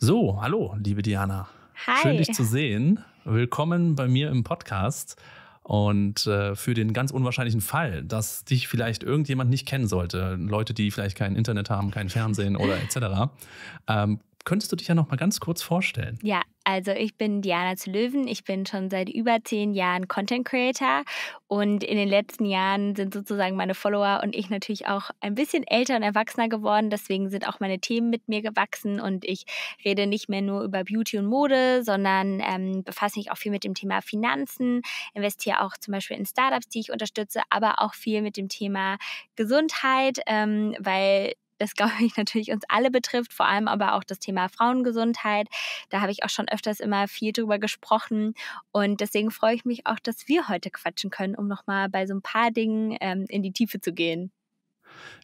So, hallo, liebe Diana. Hi. Schön, dich zu sehen. Willkommen bei mir im Podcast. Und äh, für den ganz unwahrscheinlichen Fall, dass dich vielleicht irgendjemand nicht kennen sollte, Leute, die vielleicht kein Internet haben, kein Fernsehen oder etc., ähm, könntest du dich ja noch mal ganz kurz vorstellen? Ja, also ich bin Diana zu Löwen. Ich bin schon seit über zehn Jahren Content Creator und in den letzten Jahren sind sozusagen meine Follower und ich natürlich auch ein bisschen älter und erwachsener geworden. Deswegen sind auch meine Themen mit mir gewachsen und ich rede nicht mehr nur über Beauty und Mode, sondern ähm, befasse mich auch viel mit dem Thema Finanzen, investiere auch zum Beispiel in Startups, die ich unterstütze, aber auch viel mit dem Thema Gesundheit, ähm, weil das glaube ich natürlich uns alle betrifft, vor allem aber auch das Thema Frauengesundheit. Da habe ich auch schon öfters immer viel drüber gesprochen und deswegen freue ich mich auch, dass wir heute quatschen können, um nochmal bei so ein paar Dingen ähm, in die Tiefe zu gehen.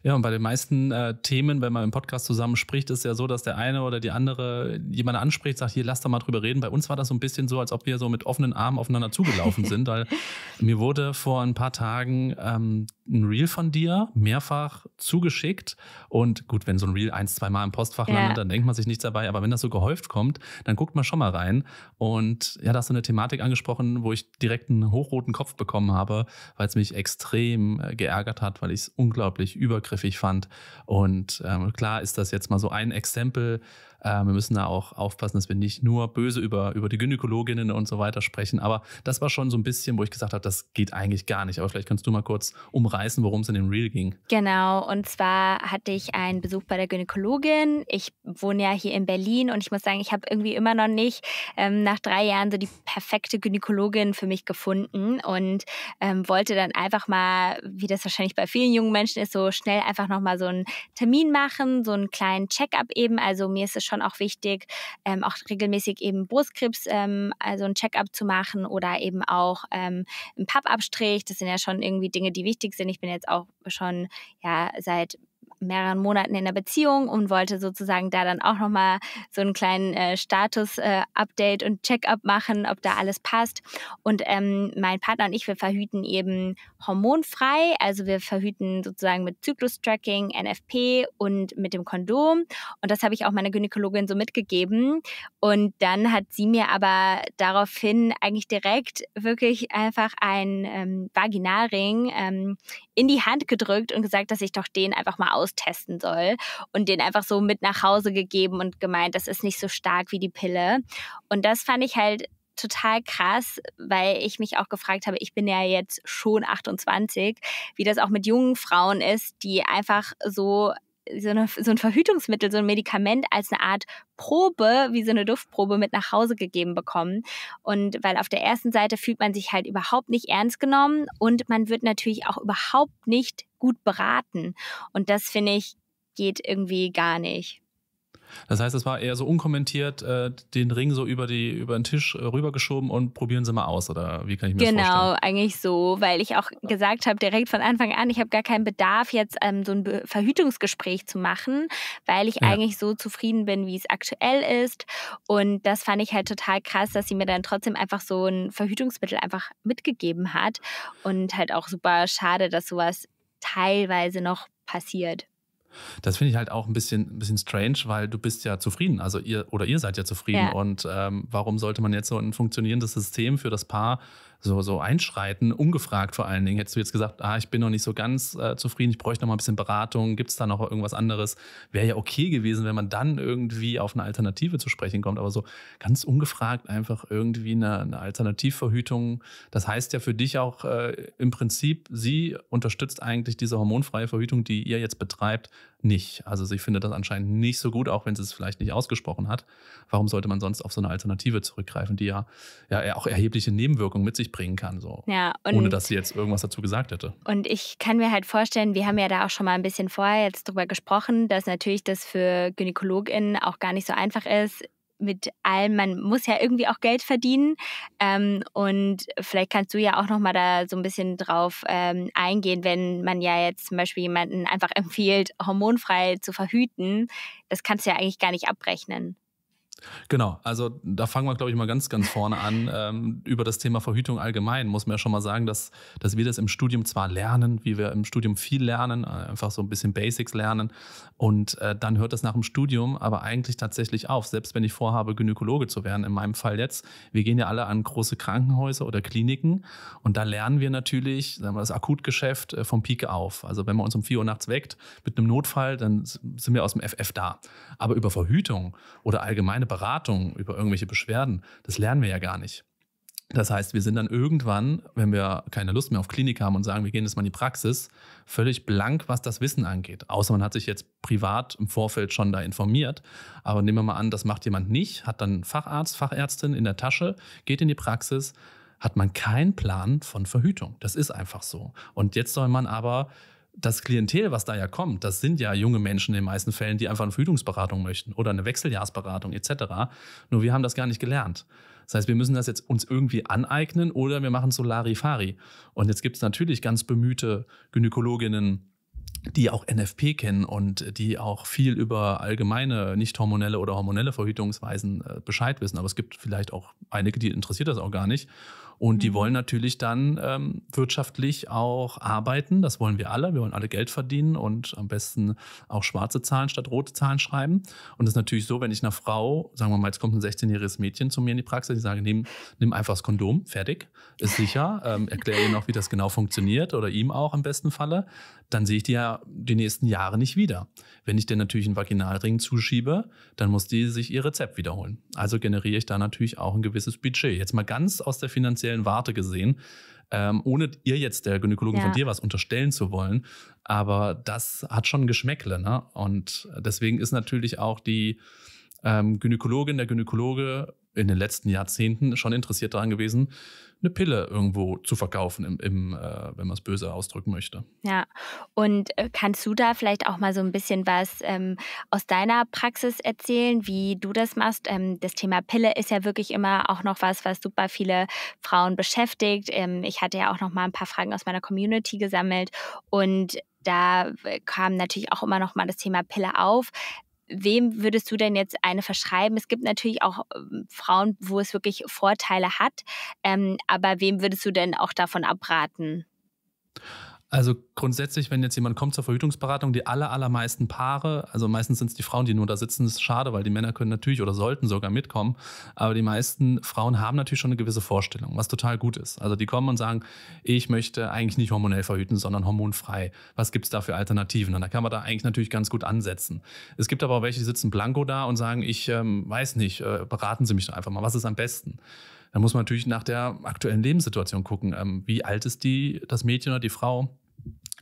Ja, und bei den meisten äh, Themen, wenn man im Podcast zusammen spricht, ist ja so, dass der eine oder die andere jemanden anspricht, sagt, hier, lass da mal drüber reden. Bei uns war das so ein bisschen so, als ob wir so mit offenen Armen aufeinander zugelaufen sind, weil mir wurde vor ein paar Tagen ähm, ein Reel von dir mehrfach zugeschickt. Und gut, wenn so ein Reel ein, zwei Mal im Postfach ja. landet, dann denkt man sich nichts dabei. Aber wenn das so gehäuft kommt, dann guckt man schon mal rein. Und ja, da hast du eine Thematik angesprochen, wo ich direkt einen hochroten Kopf bekommen habe, weil es mich extrem äh, geärgert hat, weil ich es unglaublich übergriffig fand. Und ähm, klar ist das jetzt mal so ein Exempel. Ähm, wir müssen da auch aufpassen, dass wir nicht nur böse über, über die Gynäkologinnen und so weiter sprechen. Aber das war schon so ein bisschen, wo ich gesagt habe, das geht eigentlich gar nicht. Aber vielleicht kannst du mal kurz umreißen, worum es in dem Real ging. Genau, und zwar hatte ich einen Besuch bei der Gynäkologin. Ich wohne ja hier in Berlin und ich muss sagen, ich habe irgendwie immer noch nicht ähm, nach drei Jahren so die perfekte Gynäkologin für mich gefunden und ähm, wollte dann einfach mal, wie das wahrscheinlich bei vielen jungen Menschen ist, so schnell einfach nochmal so einen Termin machen, so einen kleinen Check-up eben. Also mir ist es schon auch wichtig, ähm, auch regelmäßig eben Brustkrebs, ähm, also einen Check-up zu machen oder eben auch ähm, einen Pappabstrich. Das sind ja schon irgendwie Dinge, die wichtig sind. Ich bin jetzt auch schon ja seit mehreren Monaten in der Beziehung und wollte sozusagen da dann auch nochmal so einen kleinen äh, Status-Update äh, und Check-up machen, ob da alles passt. Und ähm, mein Partner und ich, wir verhüten eben hormonfrei, also wir verhüten sozusagen mit Zyklus-Tracking, NFP und mit dem Kondom. Und das habe ich auch meiner Gynäkologin so mitgegeben. Und dann hat sie mir aber daraufhin eigentlich direkt wirklich einfach einen ähm, Vaginalring ähm, in die Hand gedrückt und gesagt, dass ich doch den einfach mal aus austesten soll und den einfach so mit nach Hause gegeben und gemeint, das ist nicht so stark wie die Pille. Und das fand ich halt total krass, weil ich mich auch gefragt habe, ich bin ja jetzt schon 28, wie das auch mit jungen Frauen ist, die einfach so so, eine, so ein Verhütungsmittel, so ein Medikament als eine Art Probe, wie so eine Duftprobe mit nach Hause gegeben bekommen. Und weil auf der ersten Seite fühlt man sich halt überhaupt nicht ernst genommen und man wird natürlich auch überhaupt nicht gut beraten. Und das finde ich geht irgendwie gar nicht. Das heißt, es war eher so unkommentiert, äh, den Ring so über, die, über den Tisch äh, rübergeschoben und probieren Sie mal aus, oder wie kann ich mir genau, das vorstellen? Genau, eigentlich so, weil ich auch gesagt habe, direkt von Anfang an, ich habe gar keinen Bedarf, jetzt ähm, so ein Be Verhütungsgespräch zu machen, weil ich ja. eigentlich so zufrieden bin, wie es aktuell ist. Und das fand ich halt total krass, dass sie mir dann trotzdem einfach so ein Verhütungsmittel einfach mitgegeben hat. Und halt auch super schade, dass sowas teilweise noch passiert. Das finde ich halt auch ein bisschen, ein bisschen strange, weil du bist ja zufrieden, also ihr oder ihr seid ja zufrieden. Ja. Und ähm, warum sollte man jetzt so ein funktionierendes System für das Paar so, so einschreiten, ungefragt vor allen Dingen. Hättest du jetzt gesagt, ah, ich bin noch nicht so ganz äh, zufrieden, ich bräuchte noch mal ein bisschen Beratung, gibt es da noch irgendwas anderes? Wäre ja okay gewesen, wenn man dann irgendwie auf eine Alternative zu sprechen kommt, aber so ganz ungefragt einfach irgendwie eine, eine Alternativverhütung. Das heißt ja für dich auch äh, im Prinzip, sie unterstützt eigentlich diese hormonfreie Verhütung, die ihr jetzt betreibt, nicht. Also, also ich finde das anscheinend nicht so gut, auch wenn sie es vielleicht nicht ausgesprochen hat. Warum sollte man sonst auf so eine Alternative zurückgreifen, die ja, ja auch erhebliche Nebenwirkungen mit sich bringen kann, so ja, ohne dass sie jetzt irgendwas dazu gesagt hätte. Und ich kann mir halt vorstellen, wir haben ja da auch schon mal ein bisschen vorher jetzt drüber gesprochen, dass natürlich das für GynäkologInnen auch gar nicht so einfach ist, mit allem, man muss ja irgendwie auch Geld verdienen. Ähm, und vielleicht kannst du ja auch nochmal da so ein bisschen drauf ähm, eingehen, wenn man ja jetzt zum Beispiel jemanden einfach empfiehlt, hormonfrei zu verhüten. Das kannst du ja eigentlich gar nicht abrechnen. Genau, also da fangen wir, glaube ich, mal ganz, ganz vorne an. Ähm, über das Thema Verhütung allgemein muss man ja schon mal sagen, dass, dass wir das im Studium zwar lernen, wie wir im Studium viel lernen, äh, einfach so ein bisschen Basics lernen und äh, dann hört das nach dem Studium aber eigentlich tatsächlich auf, selbst wenn ich vorhabe, Gynäkologe zu werden, in meinem Fall jetzt. Wir gehen ja alle an große Krankenhäuser oder Kliniken und da lernen wir natürlich sagen wir, das Akutgeschäft äh, vom Peak auf. Also wenn man uns um 4 Uhr nachts weckt mit einem Notfall, dann sind wir aus dem FF da. Aber über Verhütung oder allgemeine keine Beratung über irgendwelche Beschwerden. Das lernen wir ja gar nicht. Das heißt, wir sind dann irgendwann, wenn wir keine Lust mehr auf Klinik haben und sagen, wir gehen jetzt mal in die Praxis, völlig blank, was das Wissen angeht. Außer man hat sich jetzt privat im Vorfeld schon da informiert. Aber nehmen wir mal an, das macht jemand nicht, hat dann Facharzt, Fachärztin in der Tasche, geht in die Praxis, hat man keinen Plan von Verhütung. Das ist einfach so. Und jetzt soll man aber das Klientel, was da ja kommt, das sind ja junge Menschen in den meisten Fällen, die einfach eine Verhütungsberatung möchten oder eine Wechseljahrsberatung etc. Nur wir haben das gar nicht gelernt. Das heißt, wir müssen das jetzt uns irgendwie aneignen oder wir machen so Larifari. Und jetzt gibt es natürlich ganz bemühte Gynäkologinnen, die auch NFP kennen und die auch viel über allgemeine nicht hormonelle oder hormonelle Verhütungsweisen äh, Bescheid wissen. Aber es gibt vielleicht auch einige, die interessiert das auch gar nicht. Und die mhm. wollen natürlich dann ähm, wirtschaftlich auch arbeiten. Das wollen wir alle. Wir wollen alle Geld verdienen und am besten auch schwarze Zahlen statt rote Zahlen schreiben. Und es ist natürlich so, wenn ich einer Frau, sagen wir mal, jetzt kommt ein 16-jähriges Mädchen zu mir in die Praxis, ich sage, nimm, nimm einfach das Kondom, fertig, ist sicher. Ähm, erkläre ihr noch, wie das genau funktioniert oder ihm auch im besten Falle. Dann sehe ich die ja die nächsten Jahre nicht wieder. Wenn ich dir natürlich einen Vaginalring zuschiebe, dann muss die sich ihr Rezept wiederholen. Also generiere ich da natürlich auch ein gewisses Budget. Jetzt mal ganz aus der finanziellen Warte gesehen, ähm, ohne ihr jetzt der Gynäkologin ja. von dir was unterstellen zu wollen. Aber das hat schon ein Geschmäckle. Ne? Und deswegen ist natürlich auch die ähm, Gynäkologin, der Gynäkologe in den letzten Jahrzehnten schon interessiert daran gewesen, eine Pille irgendwo zu verkaufen, im, im äh, wenn man es böse ausdrücken möchte. Ja, und äh, kannst du da vielleicht auch mal so ein bisschen was ähm, aus deiner Praxis erzählen, wie du das machst? Ähm, das Thema Pille ist ja wirklich immer auch noch was, was super viele Frauen beschäftigt. Ähm, ich hatte ja auch noch mal ein paar Fragen aus meiner Community gesammelt und da äh, kam natürlich auch immer noch mal das Thema Pille auf wem würdest du denn jetzt eine verschreiben? Es gibt natürlich auch ähm, Frauen, wo es wirklich Vorteile hat, ähm, aber wem würdest du denn auch davon abraten? Also grundsätzlich, wenn jetzt jemand kommt zur Verhütungsberatung, die aller, allermeisten Paare, also meistens sind es die Frauen, die nur da sitzen, ist schade, weil die Männer können natürlich oder sollten sogar mitkommen, aber die meisten Frauen haben natürlich schon eine gewisse Vorstellung, was total gut ist. Also die kommen und sagen, ich möchte eigentlich nicht hormonell verhüten, sondern hormonfrei. Was gibt es da für Alternativen? Und da kann man da eigentlich natürlich ganz gut ansetzen. Es gibt aber auch welche, die sitzen blanko da und sagen, ich ähm, weiß nicht, äh, beraten Sie mich doch einfach mal, was ist am besten? Da muss man natürlich nach der aktuellen Lebenssituation gucken. Ähm, wie alt ist die, das Mädchen oder die Frau?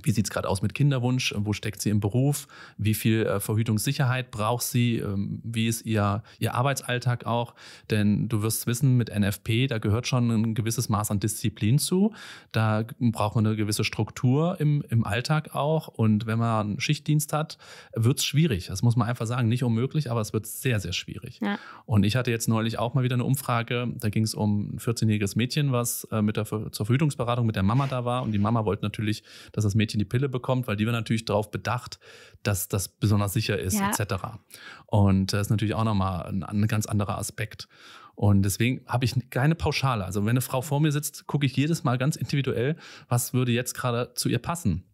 Wie sieht es gerade aus mit Kinderwunsch? Wo steckt sie im Beruf? Wie viel äh, Verhütungssicherheit braucht sie? Ähm, wie ist ihr, ihr Arbeitsalltag auch? Denn du wirst wissen, mit NFP, da gehört schon ein gewisses Maß an Disziplin zu. Da braucht man eine gewisse Struktur im, im Alltag auch. Und wenn man einen Schichtdienst hat, wird es schwierig. Das muss man einfach sagen. Nicht unmöglich, aber es wird sehr, sehr schwierig. Ja. Und ich hatte jetzt neulich auch mal wieder eine Umfrage. Da ging es um ein 14-jähriges Mädchen, was äh, mit der, zur Verhütungsberatung mit der Mama da war. Und die Mama wollte natürlich, dass das Mädchen Mädchen die Pille bekommt, weil die war natürlich darauf bedacht, dass das besonders sicher ist, ja. etc. Und das ist natürlich auch nochmal ein, ein ganz anderer Aspekt. Und deswegen habe ich keine Pauschale. Also wenn eine Frau vor mir sitzt, gucke ich jedes Mal ganz individuell, was würde jetzt gerade zu ihr passen.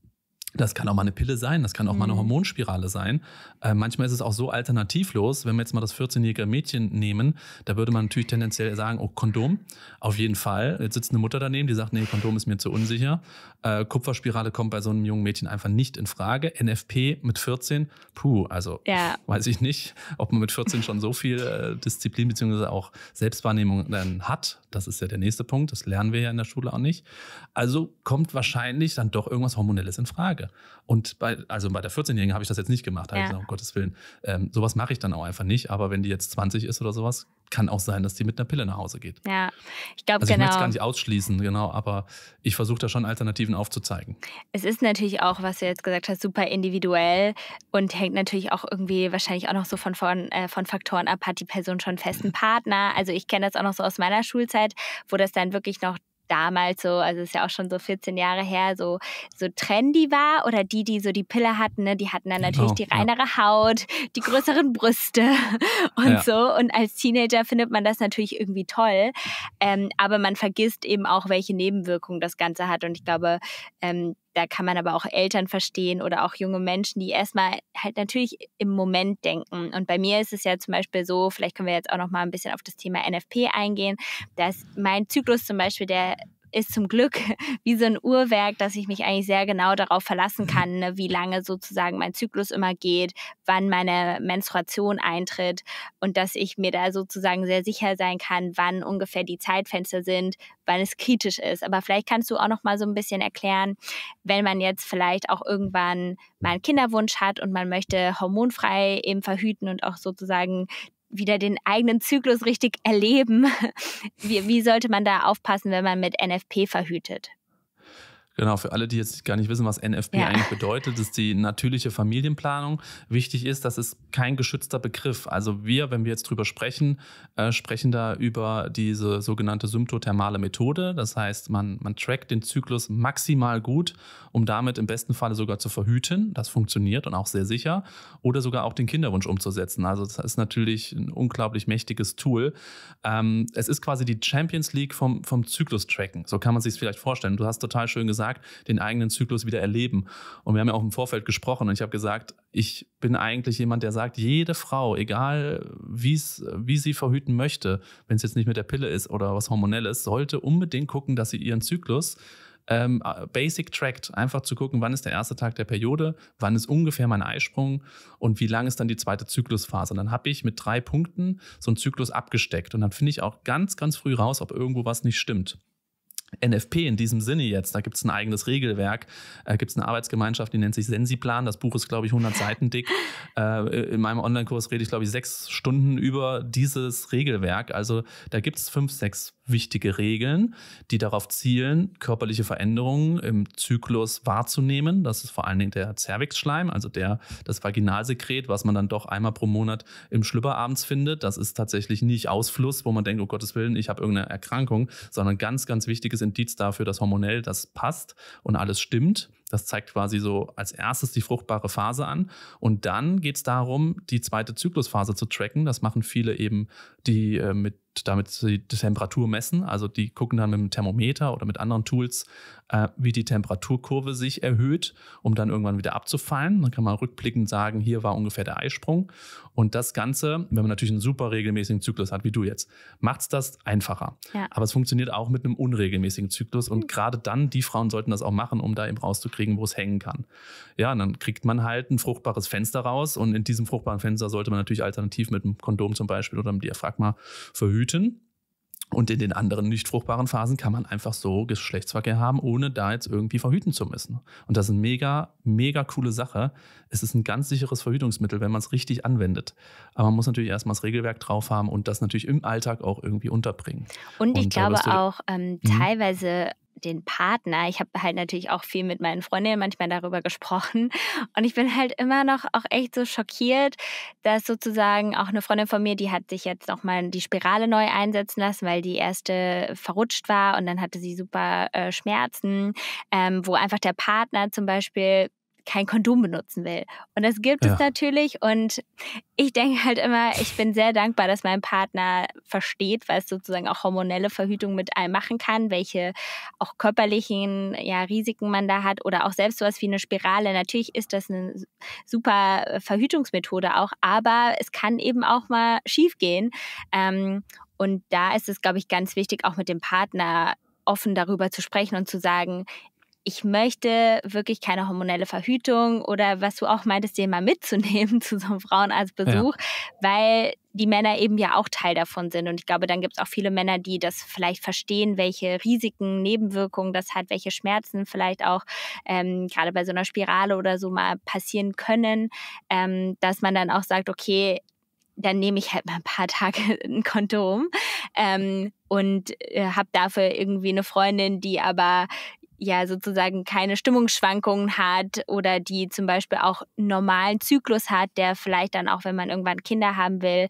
Das kann auch mal eine Pille sein, das kann auch mhm. mal eine mhm. Hormonspirale sein. Äh, manchmal ist es auch so alternativlos, wenn wir jetzt mal das 14-jährige Mädchen nehmen, da würde man natürlich tendenziell sagen, oh, Kondom, auf jeden Fall. Jetzt sitzt eine Mutter daneben, die sagt, nee, Kondom ist mir zu unsicher. Äh, Kupferspirale kommt bei so einem jungen Mädchen einfach nicht in Frage. NFP mit 14, puh, also ja. weiß ich nicht, ob man mit 14 schon so viel äh, Disziplin bzw. auch Selbstwahrnehmung dann hat. Das ist ja der nächste Punkt. Das lernen wir ja in der Schule auch nicht. Also kommt wahrscheinlich dann doch irgendwas Hormonelles in Frage. Und bei, also bei der 14-Jährigen habe ich das jetzt nicht gemacht. Da ja. ich gesagt, um Gottes Willen, ähm, sowas mache ich dann auch einfach nicht. Aber wenn die jetzt 20 ist oder sowas, kann auch sein, dass die mit einer Pille nach Hause geht. Ja, ich glaube also ich genau. Ich möchte es genau. gar nicht ausschließen, genau, aber ich versuche da schon Alternativen aufzuzeigen. Es ist natürlich auch, was du jetzt gesagt hast, super individuell und hängt natürlich auch irgendwie wahrscheinlich auch noch so von, von, äh, von Faktoren ab, hat die Person schon festen Partner. Also ich kenne das auch noch so aus meiner Schulzeit, wo das dann wirklich noch damals so, also ist ja auch schon so 14 Jahre her, so, so trendy war oder die, die so die Pille hatten, ne, die hatten dann natürlich oh, die reinere ja. Haut, die größeren Brüste und ja. so. Und als Teenager findet man das natürlich irgendwie toll, ähm, aber man vergisst eben auch, welche Nebenwirkungen das Ganze hat. Und ich glaube, ähm, da kann man aber auch Eltern verstehen oder auch junge Menschen, die erstmal halt natürlich im Moment denken. Und bei mir ist es ja zum Beispiel so, vielleicht können wir jetzt auch noch mal ein bisschen auf das Thema NFP eingehen, dass mein Zyklus zum Beispiel, der ist zum Glück wie so ein Uhrwerk, dass ich mich eigentlich sehr genau darauf verlassen mhm. kann, ne, wie lange sozusagen mein Zyklus immer geht, wann meine Menstruation eintritt und dass ich mir da sozusagen sehr sicher sein kann, wann ungefähr die Zeitfenster sind, wann es kritisch ist. Aber vielleicht kannst du auch noch mal so ein bisschen erklären, wenn man jetzt vielleicht auch irgendwann mal einen Kinderwunsch hat und man möchte hormonfrei eben verhüten und auch sozusagen wieder den eigenen Zyklus richtig erleben. Wie, wie sollte man da aufpassen, wenn man mit NFP verhütet? Genau, für alle, die jetzt gar nicht wissen, was NFP ja. eigentlich bedeutet, ist die natürliche Familienplanung. Wichtig ist, das ist kein geschützter Begriff. Also wir, wenn wir jetzt drüber sprechen, äh, sprechen da über diese sogenannte symptothermale Methode. Das heißt, man, man trackt den Zyklus maximal gut, um damit im besten Falle sogar zu verhüten. Das funktioniert und auch sehr sicher. Oder sogar auch den Kinderwunsch umzusetzen. Also das ist natürlich ein unglaublich mächtiges Tool. Ähm, es ist quasi die Champions League vom, vom Zyklus-Tracken. So kann man sich es vielleicht vorstellen. Du hast total schön gesagt, gesagt, den eigenen Zyklus wieder erleben. Und wir haben ja auch im Vorfeld gesprochen und ich habe gesagt, ich bin eigentlich jemand, der sagt, jede Frau, egal wie's, wie sie verhüten möchte, wenn es jetzt nicht mit der Pille ist oder was hormonelles, sollte unbedingt gucken, dass sie ihren Zyklus ähm, basic trackt, einfach zu gucken, wann ist der erste Tag der Periode, wann ist ungefähr mein Eisprung und wie lang ist dann die zweite Zyklusphase. Und dann habe ich mit drei Punkten so einen Zyklus abgesteckt und dann finde ich auch ganz, ganz früh raus, ob irgendwo was nicht stimmt. NFP in diesem Sinne jetzt. Da gibt es ein eigenes Regelwerk, äh, gibt es eine Arbeitsgemeinschaft, die nennt sich Sensiplan. Das Buch ist, glaube ich, 100 Seiten dick. Äh, in meinem Online-Kurs rede ich, glaube ich, sechs Stunden über dieses Regelwerk. Also da gibt es fünf, sechs wichtige Regeln, die darauf zielen, körperliche Veränderungen im Zyklus wahrzunehmen. Das ist vor allen Dingen der Zervixschleim, also der, das Vaginalsekret, was man dann doch einmal pro Monat im Schlüpper abends findet. Das ist tatsächlich nicht Ausfluss, wo man denkt, oh Gottes Willen, ich habe irgendeine Erkrankung, sondern ganz, ganz wichtiges gutes Indiz dafür, dass hormonell das passt und alles stimmt. Das zeigt quasi so als erstes die fruchtbare Phase an. Und dann geht es darum, die zweite Zyklusphase zu tracken. Das machen viele eben, die äh, mit damit sie die Temperatur messen. Also die gucken dann mit einem Thermometer oder mit anderen Tools, äh, wie die Temperaturkurve sich erhöht, um dann irgendwann wieder abzufallen. Dann kann man rückblickend sagen, hier war ungefähr der Eisprung. Und das Ganze, wenn man natürlich einen super regelmäßigen Zyklus hat, wie du jetzt, macht es das einfacher. Ja. Aber es funktioniert auch mit einem unregelmäßigen Zyklus. Und mhm. gerade dann, die Frauen sollten das auch machen, um da eben rauszukriegen, wo es hängen kann. Ja, und dann kriegt man halt ein fruchtbares Fenster raus. Und in diesem fruchtbaren Fenster sollte man natürlich alternativ mit einem Kondom zum Beispiel oder einem Diaphragma verhüten Blüten. Und in den anderen nicht fruchtbaren Phasen kann man einfach so Geschlechtsverkehr haben, ohne da jetzt irgendwie verhüten zu müssen. Und das ist eine mega, mega coole Sache. Es ist ein ganz sicheres Verhütungsmittel, wenn man es richtig anwendet. Aber man muss natürlich erstmal das Regelwerk drauf haben und das natürlich im Alltag auch irgendwie unterbringen. Und ich und glaube auch ähm, mhm. teilweise den Partner. Ich habe halt natürlich auch viel mit meinen Freundinnen manchmal darüber gesprochen. Und ich bin halt immer noch auch echt so schockiert, dass sozusagen auch eine Freundin von mir, die hat sich jetzt nochmal die Spirale neu einsetzen lassen, weil die erste verrutscht war und dann hatte sie super äh, Schmerzen, ähm, wo einfach der Partner zum Beispiel kein Kondom benutzen will. Und das gibt ja. es natürlich. Und ich denke halt immer, ich bin sehr dankbar, dass mein Partner versteht, was sozusagen auch hormonelle Verhütung mit allem machen kann, welche auch körperlichen ja, Risiken man da hat oder auch selbst sowas wie eine Spirale. Natürlich ist das eine super äh, Verhütungsmethode auch, aber es kann eben auch mal schief gehen. Ähm, und da ist es, glaube ich, ganz wichtig, auch mit dem Partner offen darüber zu sprechen und zu sagen, ich möchte wirklich keine hormonelle Verhütung oder was du auch meintest, den mal mitzunehmen zu so einem Frauenarztbesuch, ja. weil die Männer eben ja auch Teil davon sind. Und ich glaube, dann gibt es auch viele Männer, die das vielleicht verstehen, welche Risiken, Nebenwirkungen das hat, welche Schmerzen vielleicht auch ähm, gerade bei so einer Spirale oder so mal passieren können, ähm, dass man dann auch sagt, okay, dann nehme ich halt mal ein paar Tage ein Konto um ähm, und äh, habe dafür irgendwie eine Freundin, die aber ja sozusagen keine Stimmungsschwankungen hat oder die zum Beispiel auch normalen Zyklus hat, der vielleicht dann auch, wenn man irgendwann Kinder haben will,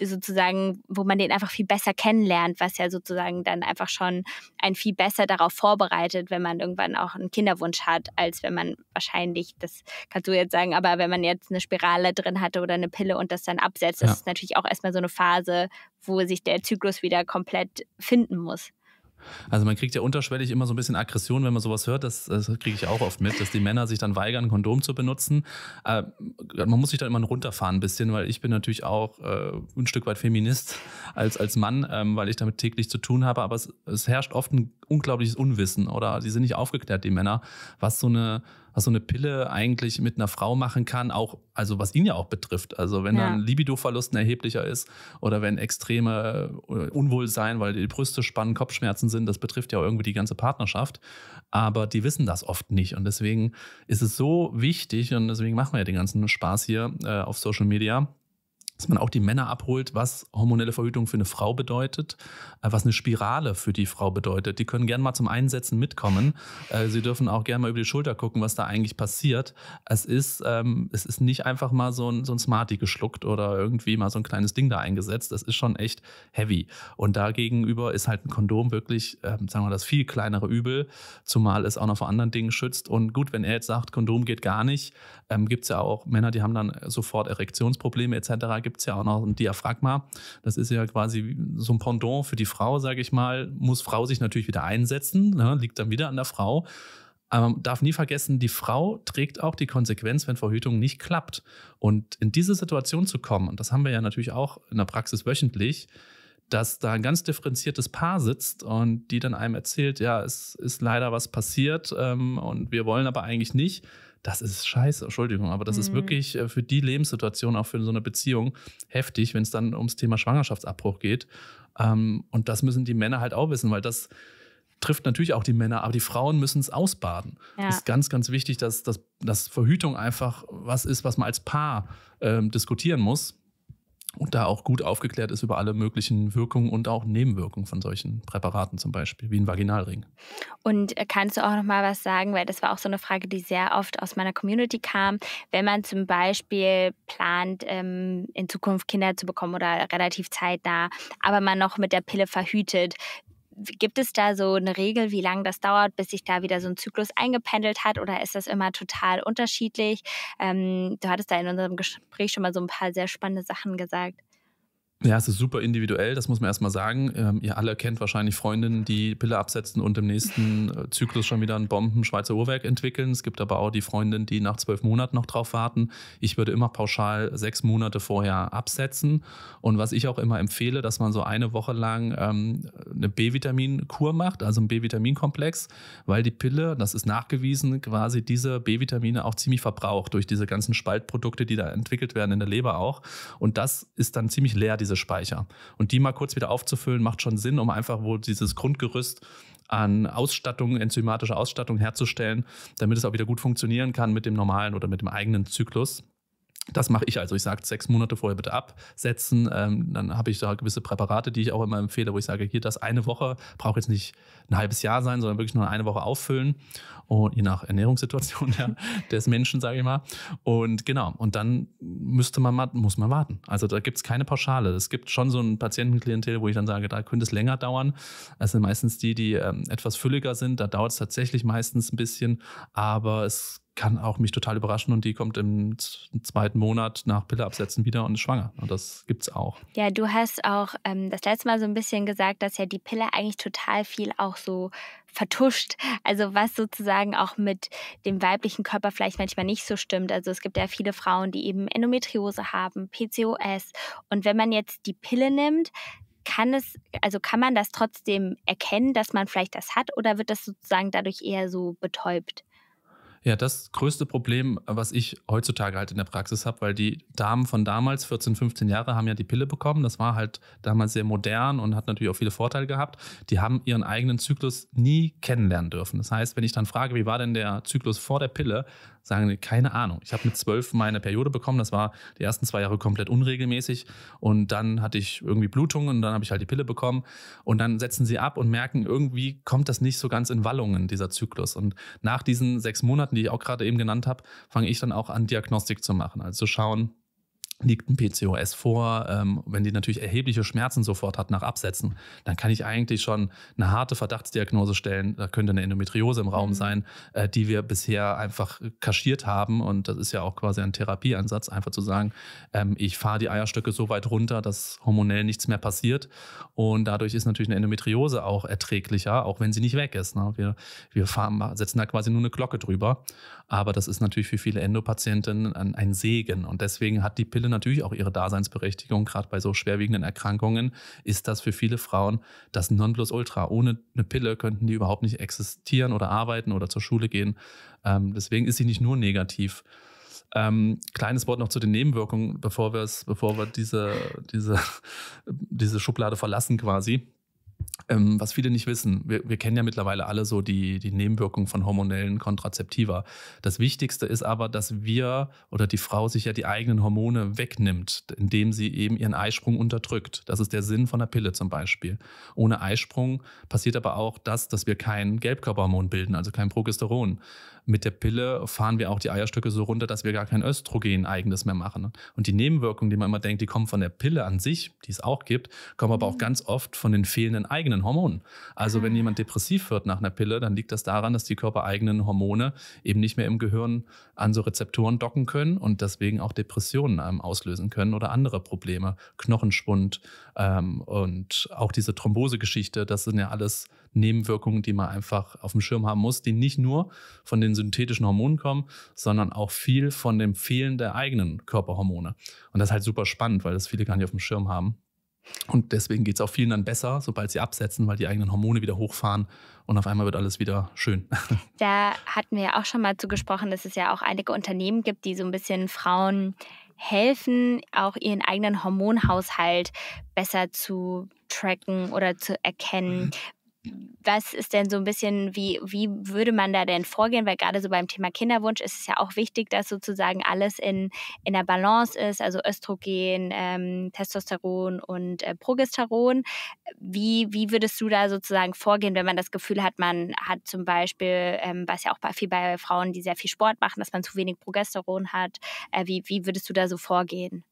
sozusagen, wo man den einfach viel besser kennenlernt, was ja sozusagen dann einfach schon ein viel besser darauf vorbereitet, wenn man irgendwann auch einen Kinderwunsch hat, als wenn man wahrscheinlich, das kannst du jetzt sagen, aber wenn man jetzt eine Spirale drin hatte oder eine Pille und das dann absetzt, ja. das ist natürlich auch erstmal so eine Phase, wo sich der Zyklus wieder komplett finden muss. Also man kriegt ja unterschwellig immer so ein bisschen Aggression, wenn man sowas hört. Das, das kriege ich auch oft mit, dass die Männer sich dann weigern, Kondom zu benutzen. Äh, man muss sich dann immer runterfahren ein bisschen, weil ich bin natürlich auch äh, ein Stück weit Feminist als, als Mann, ähm, weil ich damit täglich zu tun habe. Aber es, es herrscht oft ein unglaubliches Unwissen oder sie sind nicht aufgeklärt, die Männer, was so eine was so eine Pille eigentlich mit einer Frau machen kann, auch, also was ihn ja auch betrifft. Also wenn ja. dann Libidoverlust ein erheblicher ist oder wenn extreme äh, Unwohlsein, weil die Brüste spannen, Kopfschmerzen sind, das betrifft ja auch irgendwie die ganze Partnerschaft. Aber die wissen das oft nicht. Und deswegen ist es so wichtig und deswegen machen wir ja den ganzen Spaß hier äh, auf Social Media dass man auch die Männer abholt, was hormonelle Verhütung für eine Frau bedeutet, äh, was eine Spirale für die Frau bedeutet. Die können gerne mal zum Einsetzen mitkommen. Äh, sie dürfen auch gerne mal über die Schulter gucken, was da eigentlich passiert. Es ist, ähm, es ist nicht einfach mal so ein, so ein Smartie geschluckt oder irgendwie mal so ein kleines Ding da eingesetzt. Das ist schon echt heavy. Und dagegenüber ist halt ein Kondom wirklich, ähm, sagen wir das viel kleinere Übel, zumal es auch noch vor anderen Dingen schützt. Und gut, wenn er jetzt sagt, Kondom geht gar nicht, ähm, gibt es ja auch Männer, die haben dann sofort Erektionsprobleme etc. Gibt gibt es ja auch noch ein Diaphragma. Das ist ja quasi so ein Pendant für die Frau, sage ich mal. Muss Frau sich natürlich wieder einsetzen, ne? liegt dann wieder an der Frau. Aber man darf nie vergessen, die Frau trägt auch die Konsequenz, wenn Verhütung nicht klappt. Und in diese Situation zu kommen, und das haben wir ja natürlich auch in der Praxis wöchentlich, dass da ein ganz differenziertes Paar sitzt und die dann einem erzählt, ja, es ist leider was passiert ähm, und wir wollen aber eigentlich nicht das ist scheiße, Entschuldigung, aber das mhm. ist wirklich äh, für die Lebenssituation, auch für so eine Beziehung, heftig, wenn es dann ums Thema Schwangerschaftsabbruch geht. Ähm, und das müssen die Männer halt auch wissen, weil das trifft natürlich auch die Männer, aber die Frauen müssen es ausbaden. Ja. Ist ganz, ganz wichtig, dass, dass, dass Verhütung einfach was ist, was man als Paar ähm, diskutieren muss und da auch gut aufgeklärt ist über alle möglichen Wirkungen und auch Nebenwirkungen von solchen Präparaten zum Beispiel, wie ein Vaginalring. Und äh, kannst du auch noch mal was sagen, weil das war auch so eine Frage, die sehr oft aus meiner Community kam, wenn man zum Beispiel plant, ähm, in Zukunft Kinder zu bekommen oder relativ zeitnah, aber man noch mit der Pille verhütet, Gibt es da so eine Regel, wie lange das dauert, bis sich da wieder so ein Zyklus eingependelt hat oder ist das immer total unterschiedlich? Ähm, du hattest da in unserem Gespräch schon mal so ein paar sehr spannende Sachen gesagt. Ja, es ist super individuell, das muss man erstmal sagen. Ähm, ihr alle kennt wahrscheinlich Freundinnen, die Pille absetzen und im nächsten äh, Zyklus schon wieder ein Bomben-Schweizer Uhrwerk entwickeln. Es gibt aber auch die Freundinnen, die nach zwölf Monaten noch drauf warten. Ich würde immer pauschal sechs Monate vorher absetzen. Und was ich auch immer empfehle, dass man so eine Woche lang ähm, eine B-Vitamin-Kur macht, also einen B-Vitamin-Komplex, weil die Pille, das ist nachgewiesen, quasi diese B-Vitamine auch ziemlich verbraucht durch diese ganzen Spaltprodukte, die da entwickelt werden in der Leber auch. Und das ist dann ziemlich leer, diese diese Speicher. Und die mal kurz wieder aufzufüllen, macht schon Sinn, um einfach wohl dieses Grundgerüst an Ausstattung, enzymatische Ausstattung herzustellen, damit es auch wieder gut funktionieren kann mit dem normalen oder mit dem eigenen Zyklus. Das mache ich also. Ich sage sechs Monate vorher bitte absetzen. Ähm, dann habe ich da gewisse Präparate, die ich auch immer empfehle, wo ich sage, hier das eine Woche braucht jetzt nicht ein halbes Jahr sein, sondern wirklich nur eine Woche auffüllen. Und je nach Ernährungssituation der, des Menschen, sage ich mal. Und genau, und dann müsste man muss man warten. Also da gibt es keine Pauschale. Es gibt schon so ein Patientenklientel, wo ich dann sage, da könnte es länger dauern. Das sind meistens die, die ähm, etwas fülliger sind. Da dauert es tatsächlich meistens ein bisschen, aber es kann auch mich total überraschen und die kommt im zweiten Monat nach Pille absetzen wieder und ist schwanger. Und das gibt es auch. Ja, du hast auch ähm, das letzte Mal so ein bisschen gesagt, dass ja die Pille eigentlich total viel auch so vertuscht. Also was sozusagen auch mit dem weiblichen Körper vielleicht manchmal nicht so stimmt. Also es gibt ja viele Frauen, die eben Endometriose haben, PCOS. Und wenn man jetzt die Pille nimmt, kann es, also kann man das trotzdem erkennen, dass man vielleicht das hat, oder wird das sozusagen dadurch eher so betäubt? Ja, das größte Problem, was ich heutzutage halt in der Praxis habe, weil die Damen von damals, 14, 15 Jahre, haben ja die Pille bekommen. Das war halt damals sehr modern und hat natürlich auch viele Vorteile gehabt. Die haben ihren eigenen Zyklus nie kennenlernen dürfen. Das heißt, wenn ich dann frage, wie war denn der Zyklus vor der Pille, sagen, keine Ahnung. Ich habe mit zwölf meine Periode bekommen. Das war die ersten zwei Jahre komplett unregelmäßig. Und dann hatte ich irgendwie Blutungen und dann habe ich halt die Pille bekommen. Und dann setzen sie ab und merken, irgendwie kommt das nicht so ganz in Wallungen, dieser Zyklus. Und nach diesen sechs Monaten, die ich auch gerade eben genannt habe, fange ich dann auch an, Diagnostik zu machen. Also zu schauen, liegt ein PCOS vor, ähm, wenn die natürlich erhebliche Schmerzen sofort hat nach Absetzen, dann kann ich eigentlich schon eine harte Verdachtsdiagnose stellen. Da könnte eine Endometriose im Raum mhm. sein, äh, die wir bisher einfach kaschiert haben. Und das ist ja auch quasi ein Therapieansatz, einfach zu sagen, ähm, ich fahre die Eierstöcke so weit runter, dass hormonell nichts mehr passiert. Und dadurch ist natürlich eine Endometriose auch erträglicher, auch wenn sie nicht weg ist. Ne? Wir, wir fahren, setzen da quasi nur eine Glocke drüber. Aber das ist natürlich für viele Endopatientinnen ein, ein Segen. Und deswegen hat die Pille natürlich auch ihre Daseinsberechtigung. Gerade bei so schwerwiegenden Erkrankungen ist das für viele Frauen das Nonplusultra. Ohne eine Pille könnten die überhaupt nicht existieren oder arbeiten oder zur Schule gehen. Ähm, deswegen ist sie nicht nur negativ. Ähm, kleines Wort noch zu den Nebenwirkungen, bevor wir bevor wir diese, diese, diese Schublade verlassen quasi. Ähm, was viele nicht wissen, wir, wir, kennen ja mittlerweile alle so die, die Nebenwirkungen von hormonellen Kontrazeptiva. Das Wichtigste ist aber, dass wir oder die Frau sich ja die eigenen Hormone wegnimmt, indem sie eben ihren Eisprung unterdrückt. Das ist der Sinn von der Pille zum Beispiel. Ohne Eisprung passiert aber auch das, dass wir kein Gelbkörperhormon bilden, also kein Progesteron mit der Pille fahren wir auch die Eierstöcke so runter, dass wir gar kein Östrogen eigenes mehr machen. Ne? Und die Nebenwirkungen, die man immer denkt, die kommen von der Pille an sich, die es auch gibt, kommen aber auch mhm. ganz oft von den fehlenden eigenen Hormonen. Also wenn ah. jemand depressiv wird nach einer Pille, dann liegt das daran, dass die körpereigenen Hormone eben nicht mehr im Gehirn an so Rezeptoren docken können und deswegen auch Depressionen einem auslösen können oder andere Probleme, Knochenschwund ähm, und auch diese Thrombosegeschichte, das sind ja alles Nebenwirkungen, die man einfach auf dem Schirm haben muss, die nicht nur von den synthetischen Hormonen kommen, sondern auch viel von dem Fehlen der eigenen Körperhormone. Und das ist halt super spannend, weil das viele gar nicht auf dem Schirm haben. Und deswegen geht es auch vielen dann besser, sobald sie absetzen, weil die eigenen Hormone wieder hochfahren und auf einmal wird alles wieder schön. Da hatten wir ja auch schon mal zu gesprochen, dass es ja auch einige Unternehmen gibt, die so ein bisschen Frauen helfen, auch ihren eigenen Hormonhaushalt besser zu tracken oder zu erkennen. Mhm was ist denn so ein bisschen, wie, wie würde man da denn vorgehen? Weil gerade so beim Thema Kinderwunsch ist es ja auch wichtig, dass sozusagen alles in, in der Balance ist, also Östrogen, ähm, Testosteron und äh, Progesteron. Wie, wie würdest du da sozusagen vorgehen, wenn man das Gefühl hat, man hat zum Beispiel, ähm, was ja auch bei, viel bei Frauen, die sehr viel Sport machen, dass man zu wenig Progesteron hat? Äh, wie, wie würdest du da so vorgehen?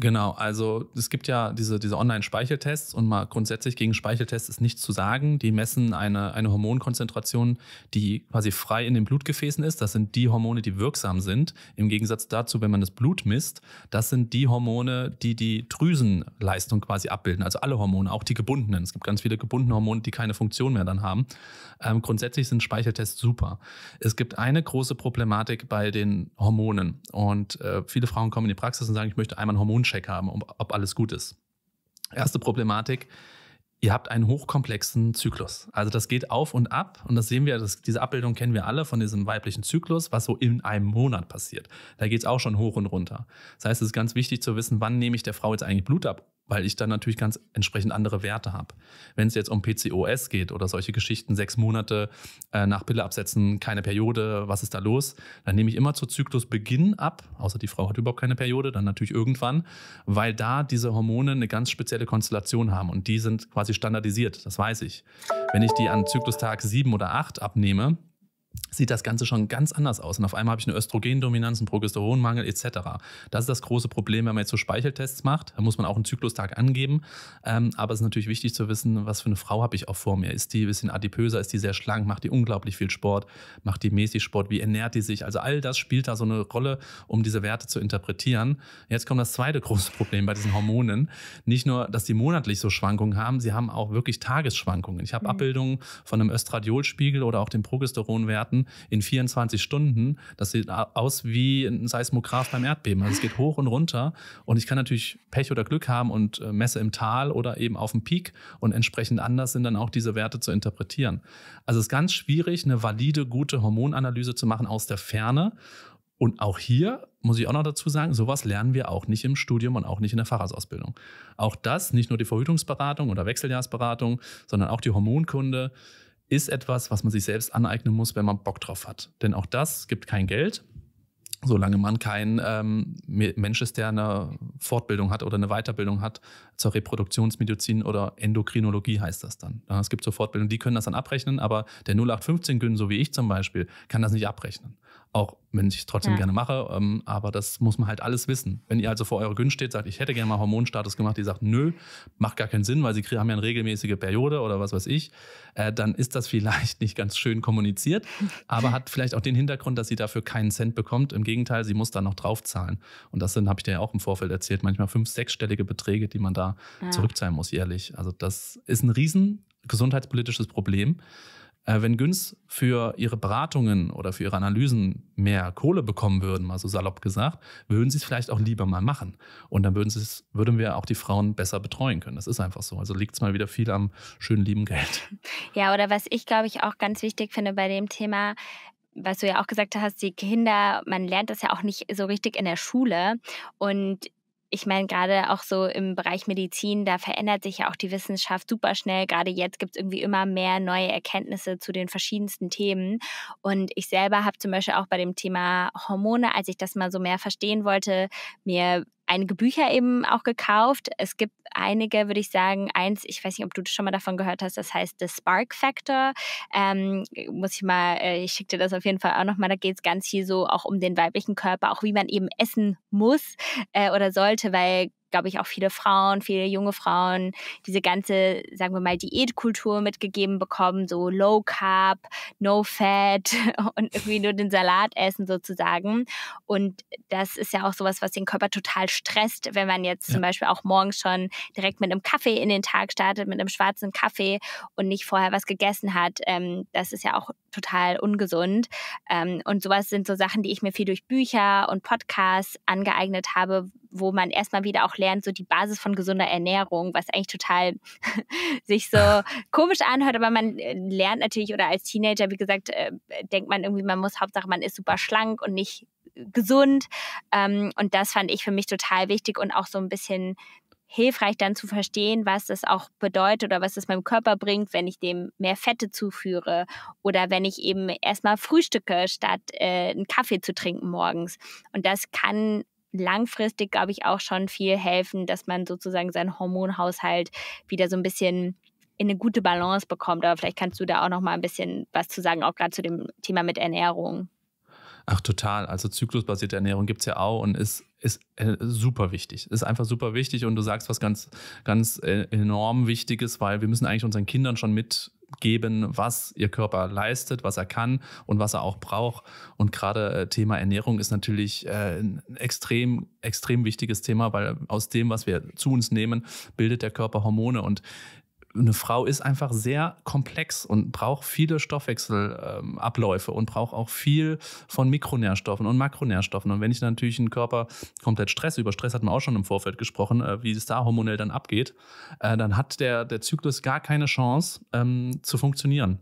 Genau, also es gibt ja diese, diese Online-Speicheltests und mal grundsätzlich gegen Speicheltests ist nichts zu sagen. Die messen eine, eine Hormonkonzentration, die quasi frei in den Blutgefäßen ist. Das sind die Hormone, die wirksam sind. Im Gegensatz dazu, wenn man das Blut misst, das sind die Hormone, die die Drüsenleistung quasi abbilden. Also alle Hormone, auch die gebundenen. Es gibt ganz viele gebundene Hormone, die keine Funktion mehr dann haben. Ähm, grundsätzlich sind Speicheltests super. Es gibt eine große Problematik bei den Hormonen und äh, viele Frauen kommen in die Praxis und sagen, ich möchte einmal ein Hormon Check haben, ob, ob alles gut ist. Erste Problematik, ihr habt einen hochkomplexen Zyklus. Also das geht auf und ab und das sehen wir, das, diese Abbildung kennen wir alle von diesem weiblichen Zyklus, was so in einem Monat passiert. Da geht es auch schon hoch und runter. Das heißt, es ist ganz wichtig zu wissen, wann nehme ich der Frau jetzt eigentlich Blut ab weil ich dann natürlich ganz entsprechend andere Werte habe. Wenn es jetzt um PCOS geht oder solche Geschichten, sechs Monate äh, nach Pille absetzen, keine Periode, was ist da los? Dann nehme ich immer zu Zyklusbeginn ab, außer die Frau hat überhaupt keine Periode, dann natürlich irgendwann, weil da diese Hormone eine ganz spezielle Konstellation haben und die sind quasi standardisiert, das weiß ich. Wenn ich die an Zyklustag sieben oder acht abnehme, sieht das Ganze schon ganz anders aus. Und auf einmal habe ich eine Östrogendominanz, einen Progesteronmangel etc. Das ist das große Problem, wenn man jetzt so Speicheltests macht. Da muss man auch einen Zyklustag angeben. Ähm, aber es ist natürlich wichtig zu wissen, was für eine Frau habe ich auch vor mir. Ist die ein bisschen adipöser, ist die sehr schlank, macht die unglaublich viel Sport, macht die mäßig Sport, wie ernährt die sich? Also all das spielt da so eine Rolle, um diese Werte zu interpretieren. Jetzt kommt das zweite große Problem bei diesen Hormonen. Nicht nur, dass die monatlich so Schwankungen haben, sie haben auch wirklich Tagesschwankungen. Ich habe mhm. Abbildungen von einem Östradiolspiegel oder auch dem Progesteronwert Erdplatten in 24 Stunden. Das sieht aus wie ein Seismograph beim Erdbeben. Also es geht hoch und runter und ich kann natürlich Pech oder Glück haben und äh, messe im Tal oder eben auf dem Peak und entsprechend anders sind dann auch diese Werte zu interpretieren. Also es ist ganz schwierig, eine valide, gute Hormonanalyse zu machen aus der Ferne. Und auch hier muss ich auch noch dazu sagen, sowas lernen wir auch nicht im Studium und auch nicht in der Facharztausbildung. Auch das, nicht nur die Verhütungsberatung oder Wechseljahrsberatung, sondern auch die Hormonkunde, ist etwas, was man sich selbst aneignen muss, wenn man Bock drauf hat. Denn auch das gibt kein Geld, solange man kein ähm, Mensch ist, der eine Fortbildung hat oder eine Weiterbildung hat zur Reproduktionsmedizin oder Endokrinologie heißt das dann. Es gibt so Fortbildungen, die können das dann abrechnen, aber der 0815-Gün, so wie ich zum Beispiel, kann das nicht abrechnen auch wenn ich es trotzdem ja. gerne mache. Ähm, aber das muss man halt alles wissen. Wenn ihr also vor eurer Gün steht, sagt, ich hätte gerne mal Hormonstatus gemacht, die sagt, nö, macht gar keinen Sinn, weil sie haben ja eine regelmäßige Periode oder was weiß ich, äh, dann ist das vielleicht nicht ganz schön kommuniziert, aber hat vielleicht auch den Hintergrund, dass sie dafür keinen Cent bekommt. Im Gegenteil, sie muss dann noch draufzahlen. Und das sind, habe ich dir ja auch im Vorfeld erzählt, manchmal fünf, sechsstellige Beträge, die man da ja. zurückzahlen muss jährlich. Also das ist ein riesen gesundheitspolitisches Problem. Äh, wenn Günz für ihre Beratungen oder für ihre Analysen mehr Kohle bekommen würden, mal so salopp gesagt, würden sie es vielleicht auch lieber mal machen. Und dann würden, würden wir auch die Frauen besser betreuen können. Das ist einfach so. Also liegt es mal wieder viel am schönen lieben Geld. Ja, oder was ich, glaube ich, auch ganz wichtig finde bei dem Thema, was du ja auch gesagt hast, die Kinder, man lernt das ja auch nicht so richtig in der Schule. Und ich meine, gerade auch so im Bereich Medizin, da verändert sich ja auch die Wissenschaft super schnell. Gerade jetzt gibt es irgendwie immer mehr neue Erkenntnisse zu den verschiedensten Themen. Und ich selber habe zum Beispiel auch bei dem Thema Hormone, als ich das mal so mehr verstehen wollte, mir einige Bücher eben auch gekauft. Es gibt einige, würde ich sagen, eins, ich weiß nicht, ob du schon mal davon gehört hast, das heißt The Spark Factor. Ähm, muss ich mal, äh, ich schicke dir das auf jeden Fall auch nochmal. Da geht es ganz viel so auch um den weiblichen Körper, auch wie man eben essen muss äh, oder sollte, weil glaube ich, auch viele Frauen, viele junge Frauen diese ganze, sagen wir mal, Diätkultur mitgegeben bekommen, so Low Carb, No Fat und irgendwie nur den Salat essen sozusagen. Und das ist ja auch sowas, was den Körper total stresst, wenn man jetzt ja. zum Beispiel auch morgens schon direkt mit einem Kaffee in den Tag startet, mit einem schwarzen Kaffee und nicht vorher was gegessen hat. Ähm, das ist ja auch total ungesund. Ähm, und sowas sind so Sachen, die ich mir viel durch Bücher und Podcasts angeeignet habe, wo man erstmal wieder auch lernt, so die Basis von gesunder Ernährung, was eigentlich total sich so komisch anhört, aber man äh, lernt natürlich oder als Teenager, wie gesagt, äh, denkt man irgendwie, man muss Hauptsache, man ist super schlank und nicht äh, gesund. Ähm, und das fand ich für mich total wichtig und auch so ein bisschen hilfreich dann zu verstehen, was das auch bedeutet oder was das meinem Körper bringt, wenn ich dem mehr Fette zuführe oder wenn ich eben erstmal frühstücke, statt äh, einen Kaffee zu trinken morgens. Und das kann langfristig, glaube ich, auch schon viel helfen, dass man sozusagen seinen Hormonhaushalt wieder so ein bisschen in eine gute Balance bekommt. Aber vielleicht kannst du da auch noch mal ein bisschen was zu sagen, auch gerade zu dem Thema mit Ernährung. Ach, total. Also zyklusbasierte Ernährung gibt es ja auch und ist ist äh, super wichtig. Ist einfach super wichtig und du sagst was ganz, ganz äh, enorm Wichtiges, weil wir müssen eigentlich unseren Kindern schon mitgeben, was ihr Körper leistet, was er kann und was er auch braucht. Und gerade äh, Thema Ernährung ist natürlich ein extrem, extrem wichtiges Thema, weil aus dem, was wir zu uns nehmen, bildet der Körper Hormone und eine Frau ist einfach sehr komplex und braucht viele Stoffwechselabläufe ähm, und braucht auch viel von Mikronährstoffen und Makronährstoffen. Und wenn ich natürlich einen Körper komplett Stress, über Stress hat man auch schon im Vorfeld gesprochen, äh, wie es da hormonell dann abgeht, äh, dann hat der, der Zyklus gar keine Chance ähm, zu funktionieren.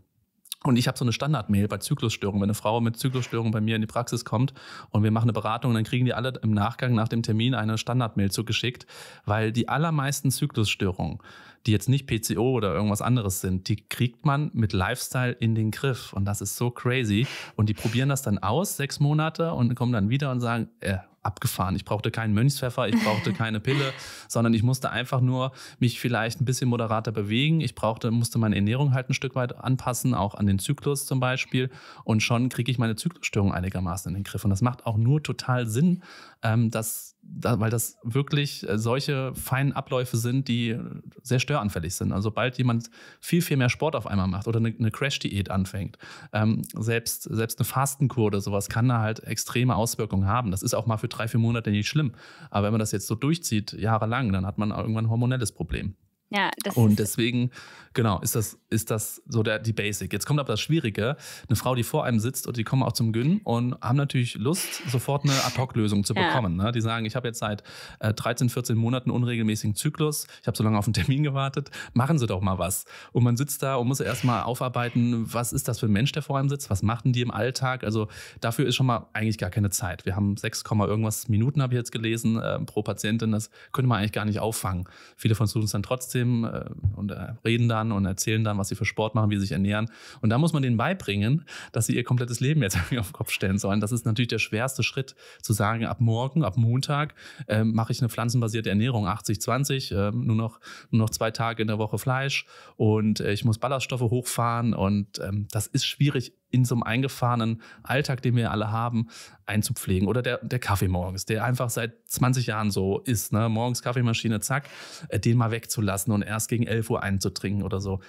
Und ich habe so eine Standardmail bei Zyklusstörungen. Wenn eine Frau mit Zyklusstörungen bei mir in die Praxis kommt und wir machen eine Beratung, dann kriegen die alle im Nachgang nach dem Termin eine Standardmail zugeschickt, weil die allermeisten Zyklusstörungen, die jetzt nicht PCO oder irgendwas anderes sind, die kriegt man mit Lifestyle in den Griff. Und das ist so crazy. Und die probieren das dann aus, sechs Monate, und kommen dann wieder und sagen, äh, abgefahren. Ich brauchte keinen Mönchspfeffer, ich brauchte keine Pille, sondern ich musste einfach nur mich vielleicht ein bisschen moderater bewegen. Ich brauchte, musste meine Ernährung halt ein Stück weit anpassen, auch an den Zyklus zum Beispiel. Und schon kriege ich meine Zyklusstörung einigermaßen in den Griff. Und das macht auch nur total Sinn, ähm, dass da, weil das wirklich äh, solche feinen Abläufe sind, die sehr störanfällig sind. Also sobald jemand viel, viel mehr Sport auf einmal macht oder eine, eine Crash-Diät anfängt, ähm, selbst, selbst eine Fastenkur oder sowas kann da halt extreme Auswirkungen haben. Das ist auch mal für drei, vier Monate nicht schlimm. Aber wenn man das jetzt so durchzieht, jahrelang, dann hat man irgendwann ein hormonelles Problem. Ja, und deswegen, genau, ist das, ist das so der, die Basic. Jetzt kommt aber das Schwierige. Eine Frau, die vor einem sitzt und die kommen auch zum Gyn und haben natürlich Lust, sofort eine Ad-Hoc-Lösung zu bekommen. Ne? Die sagen, ich habe jetzt seit äh, 13, 14 Monaten unregelmäßigen Zyklus, ich habe so lange auf einen Termin gewartet, machen Sie doch mal was. Und man sitzt da und muss erstmal aufarbeiten, was ist das für ein Mensch, der vor einem sitzt, was machen die im Alltag? Also dafür ist schon mal eigentlich gar keine Zeit. Wir haben 6, irgendwas Minuten, habe ich jetzt gelesen, äh, pro Patientin. Das könnte man eigentlich gar nicht auffangen. Viele von uns dann trotzdem trotzdem äh, und äh, reden dann und erzählen dann, was sie für Sport machen, wie sie sich ernähren. Und da muss man denen beibringen, dass sie ihr komplettes Leben jetzt auf den Kopf stellen sollen. Das ist natürlich der schwerste Schritt, zu sagen, ab morgen, ab Montag äh, mache ich eine pflanzenbasierte Ernährung, 80-20, äh, nur, noch, nur noch zwei Tage in der Woche Fleisch und äh, ich muss Ballaststoffe hochfahren. Und ähm, das ist schwierig in so einem eingefahrenen Alltag, den wir alle haben, einzupflegen. Oder der, der Kaffee morgens, der einfach seit 20 Jahren so ist. Ne? Morgens Kaffeemaschine, zack, äh, den mal wegzulassen und erst gegen 11 Uhr einzutrinken oder so.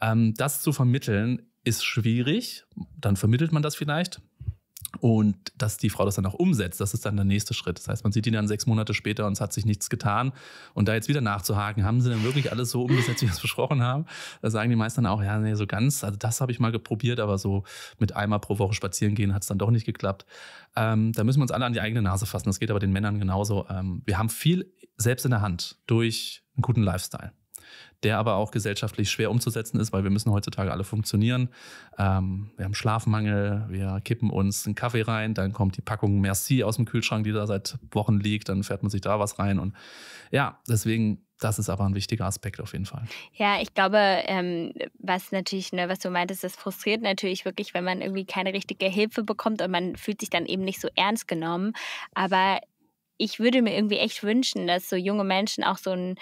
Ähm, das zu vermitteln ist schwierig. Dann vermittelt man das vielleicht. Und dass die Frau das dann auch umsetzt, das ist dann der nächste Schritt. Das heißt, man sieht die dann sechs Monate später und es hat sich nichts getan. Und da jetzt wieder nachzuhaken, haben sie denn wirklich alles so umgesetzt, wie wir es versprochen haben? Da sagen die meisten dann auch, ja, nee, so ganz, also das habe ich mal geprobiert, aber so mit einmal pro Woche spazieren gehen hat es dann doch nicht geklappt. Ähm, da müssen wir uns alle an die eigene Nase fassen. Das geht aber den Männern genauso. Ähm, wir haben viel selbst in der Hand durch einen guten Lifestyle der aber auch gesellschaftlich schwer umzusetzen ist, weil wir müssen heutzutage alle funktionieren. Ähm, wir haben Schlafmangel, wir kippen uns einen Kaffee rein, dann kommt die Packung Merci aus dem Kühlschrank, die da seit Wochen liegt, dann fährt man sich da was rein und ja, deswegen das ist aber ein wichtiger Aspekt auf jeden Fall. Ja, ich glaube, ähm, was natürlich, ne, was du meintest, das frustriert natürlich wirklich, wenn man irgendwie keine richtige Hilfe bekommt und man fühlt sich dann eben nicht so ernst genommen. Aber ich würde mir irgendwie echt wünschen, dass so junge Menschen auch so ein,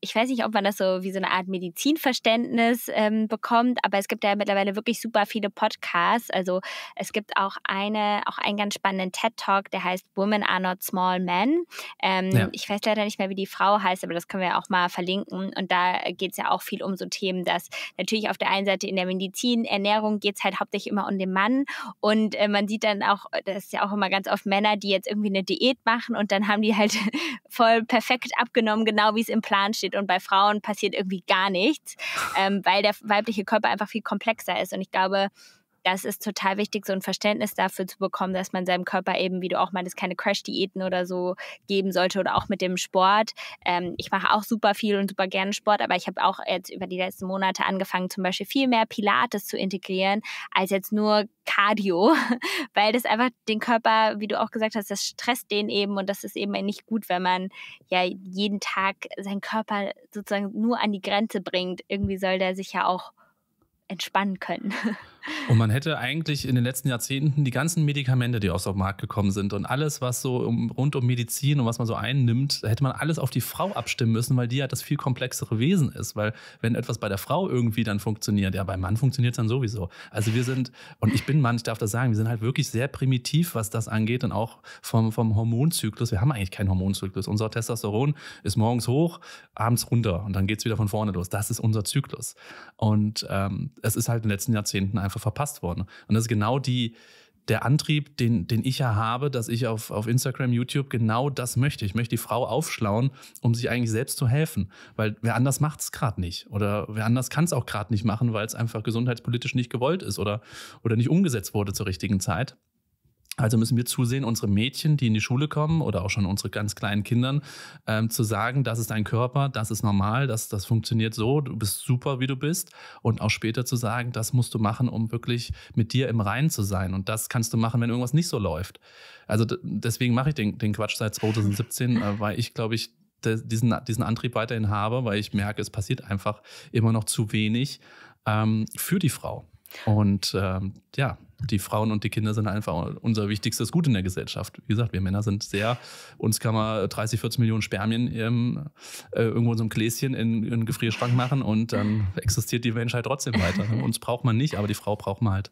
ich weiß nicht, ob man das so wie so eine Art Medizinverständnis ähm, bekommt, aber es gibt ja mittlerweile wirklich super viele Podcasts. Also es gibt auch eine, auch einen ganz spannenden TED-Talk, der heißt Women are not small men. Ähm, ja. Ich weiß leider nicht mehr, wie die Frau heißt, aber das können wir auch mal verlinken. Und da geht es ja auch viel um so Themen, dass natürlich auf der einen Seite in der Medizin, Ernährung geht es halt hauptsächlich immer um den Mann. Und äh, man sieht dann auch, das ist ja auch immer ganz oft Männer, die jetzt irgendwie eine Diät machen und und dann haben die halt voll perfekt abgenommen, genau wie es im Plan steht. Und bei Frauen passiert irgendwie gar nichts, ähm, weil der weibliche Körper einfach viel komplexer ist. Und ich glaube, das ist total wichtig, so ein Verständnis dafür zu bekommen, dass man seinem Körper eben, wie du auch meintest, keine Crash-Diäten oder so geben sollte oder auch mit dem Sport. Ähm, ich mache auch super viel und super gerne Sport, aber ich habe auch jetzt über die letzten Monate angefangen, zum Beispiel viel mehr Pilates zu integrieren, als jetzt nur Cardio, weil das einfach den Körper, wie du auch gesagt hast, das stresst den eben und das ist eben nicht gut, wenn man ja jeden Tag seinen Körper sozusagen nur an die Grenze bringt. Irgendwie soll der sich ja auch entspannen können. Und man hätte eigentlich in den letzten Jahrzehnten die ganzen Medikamente, die aus dem Markt gekommen sind und alles, was so um, rund um Medizin und was man so einnimmt, hätte man alles auf die Frau abstimmen müssen, weil die ja das viel komplexere Wesen ist. Weil wenn etwas bei der Frau irgendwie dann funktioniert, ja, beim Mann funktioniert es dann sowieso. Also wir sind, und ich bin Mann, ich darf das sagen, wir sind halt wirklich sehr primitiv, was das angeht und auch vom, vom Hormonzyklus. Wir haben eigentlich keinen Hormonzyklus. Unser Testosteron ist morgens hoch, abends runter und dann geht es wieder von vorne los. Das ist unser Zyklus. Und ähm, es ist halt in den letzten Jahrzehnten einfach Sache verpasst worden. Und das ist genau die, der Antrieb, den, den ich ja habe, dass ich auf, auf Instagram, YouTube genau das möchte. Ich möchte die Frau aufschlauen, um sich eigentlich selbst zu helfen. Weil wer anders macht es gerade nicht. Oder wer anders kann es auch gerade nicht machen, weil es einfach gesundheitspolitisch nicht gewollt ist oder, oder nicht umgesetzt wurde zur richtigen Zeit. Also müssen wir zusehen, unsere Mädchen, die in die Schule kommen oder auch schon unsere ganz kleinen Kindern, ähm, zu sagen, das ist dein Körper, das ist normal, das, das funktioniert so, du bist super, wie du bist. Und auch später zu sagen, das musst du machen, um wirklich mit dir im Reinen zu sein. Und das kannst du machen, wenn irgendwas nicht so läuft. Also deswegen mache ich den, den Quatsch seit 2017, äh, weil ich, glaube ich, diesen, diesen Antrieb weiterhin habe, weil ich merke, es passiert einfach immer noch zu wenig ähm, für die Frau. Und ähm, ja, die Frauen und die Kinder sind einfach unser wichtigstes Gut in der Gesellschaft. Wie gesagt, wir Männer sind sehr, uns kann man 30, 40 Millionen Spermien im, äh, irgendwo in so einem Gläschen in, in einen Gefrierschrank machen und dann existiert die Menschheit trotzdem weiter. Uns braucht man nicht, aber die Frau braucht man halt.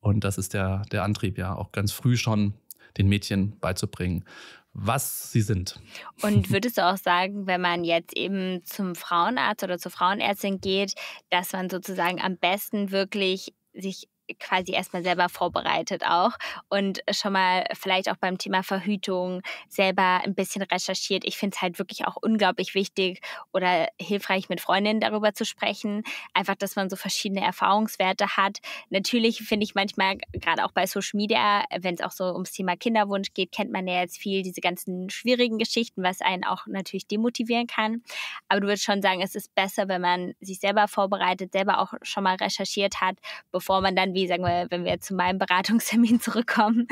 Und das ist der, der Antrieb, ja, auch ganz früh schon den Mädchen beizubringen was sie sind. Und würdest du auch sagen, wenn man jetzt eben zum Frauenarzt oder zur Frauenärztin geht, dass man sozusagen am besten wirklich sich quasi erstmal selber vorbereitet auch und schon mal vielleicht auch beim Thema Verhütung selber ein bisschen recherchiert. Ich finde es halt wirklich auch unglaublich wichtig oder hilfreich, mit Freundinnen darüber zu sprechen. Einfach, dass man so verschiedene Erfahrungswerte hat. Natürlich finde ich manchmal, gerade auch bei Social Media, wenn es auch so ums Thema Kinderwunsch geht, kennt man ja jetzt viel diese ganzen schwierigen Geschichten, was einen auch natürlich demotivieren kann. Aber du würdest schon sagen, es ist besser, wenn man sich selber vorbereitet, selber auch schon mal recherchiert hat, bevor man dann wieder wie, sagen wir, wenn wir zu meinem Beratungstermin zurückkommen,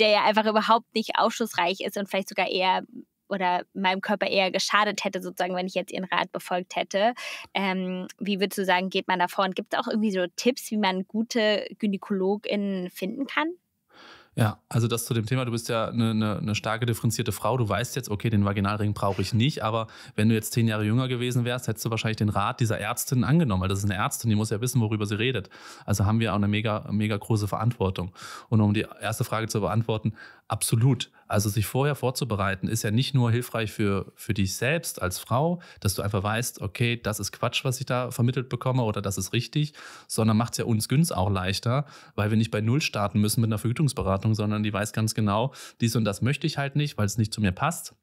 der ja einfach überhaupt nicht aufschlussreich ist und vielleicht sogar eher oder meinem Körper eher geschadet hätte, sozusagen, wenn ich jetzt ihren Rat befolgt hätte. Ähm, wie würdest du sagen, geht man da vor? Und gibt es auch irgendwie so Tipps, wie man gute GynäkologInnen finden kann? Ja, also das zu dem Thema, du bist ja eine, eine, eine starke differenzierte Frau. Du weißt jetzt, okay, den Vaginalring brauche ich nicht, aber wenn du jetzt zehn Jahre jünger gewesen wärst, hättest du wahrscheinlich den Rat dieser Ärztin angenommen, weil das ist eine Ärztin, die muss ja wissen, worüber sie redet. Also haben wir auch eine mega, mega große Verantwortung. Und um die erste Frage zu beantworten, Absolut. Also sich vorher vorzubereiten ist ja nicht nur hilfreich für, für dich selbst als Frau, dass du einfach weißt, okay, das ist Quatsch, was ich da vermittelt bekomme oder das ist richtig, sondern macht es ja uns Güns auch leichter, weil wir nicht bei Null starten müssen mit einer Vergütungsberatung, sondern die weiß ganz genau, dies und das möchte ich halt nicht, weil es nicht zu mir passt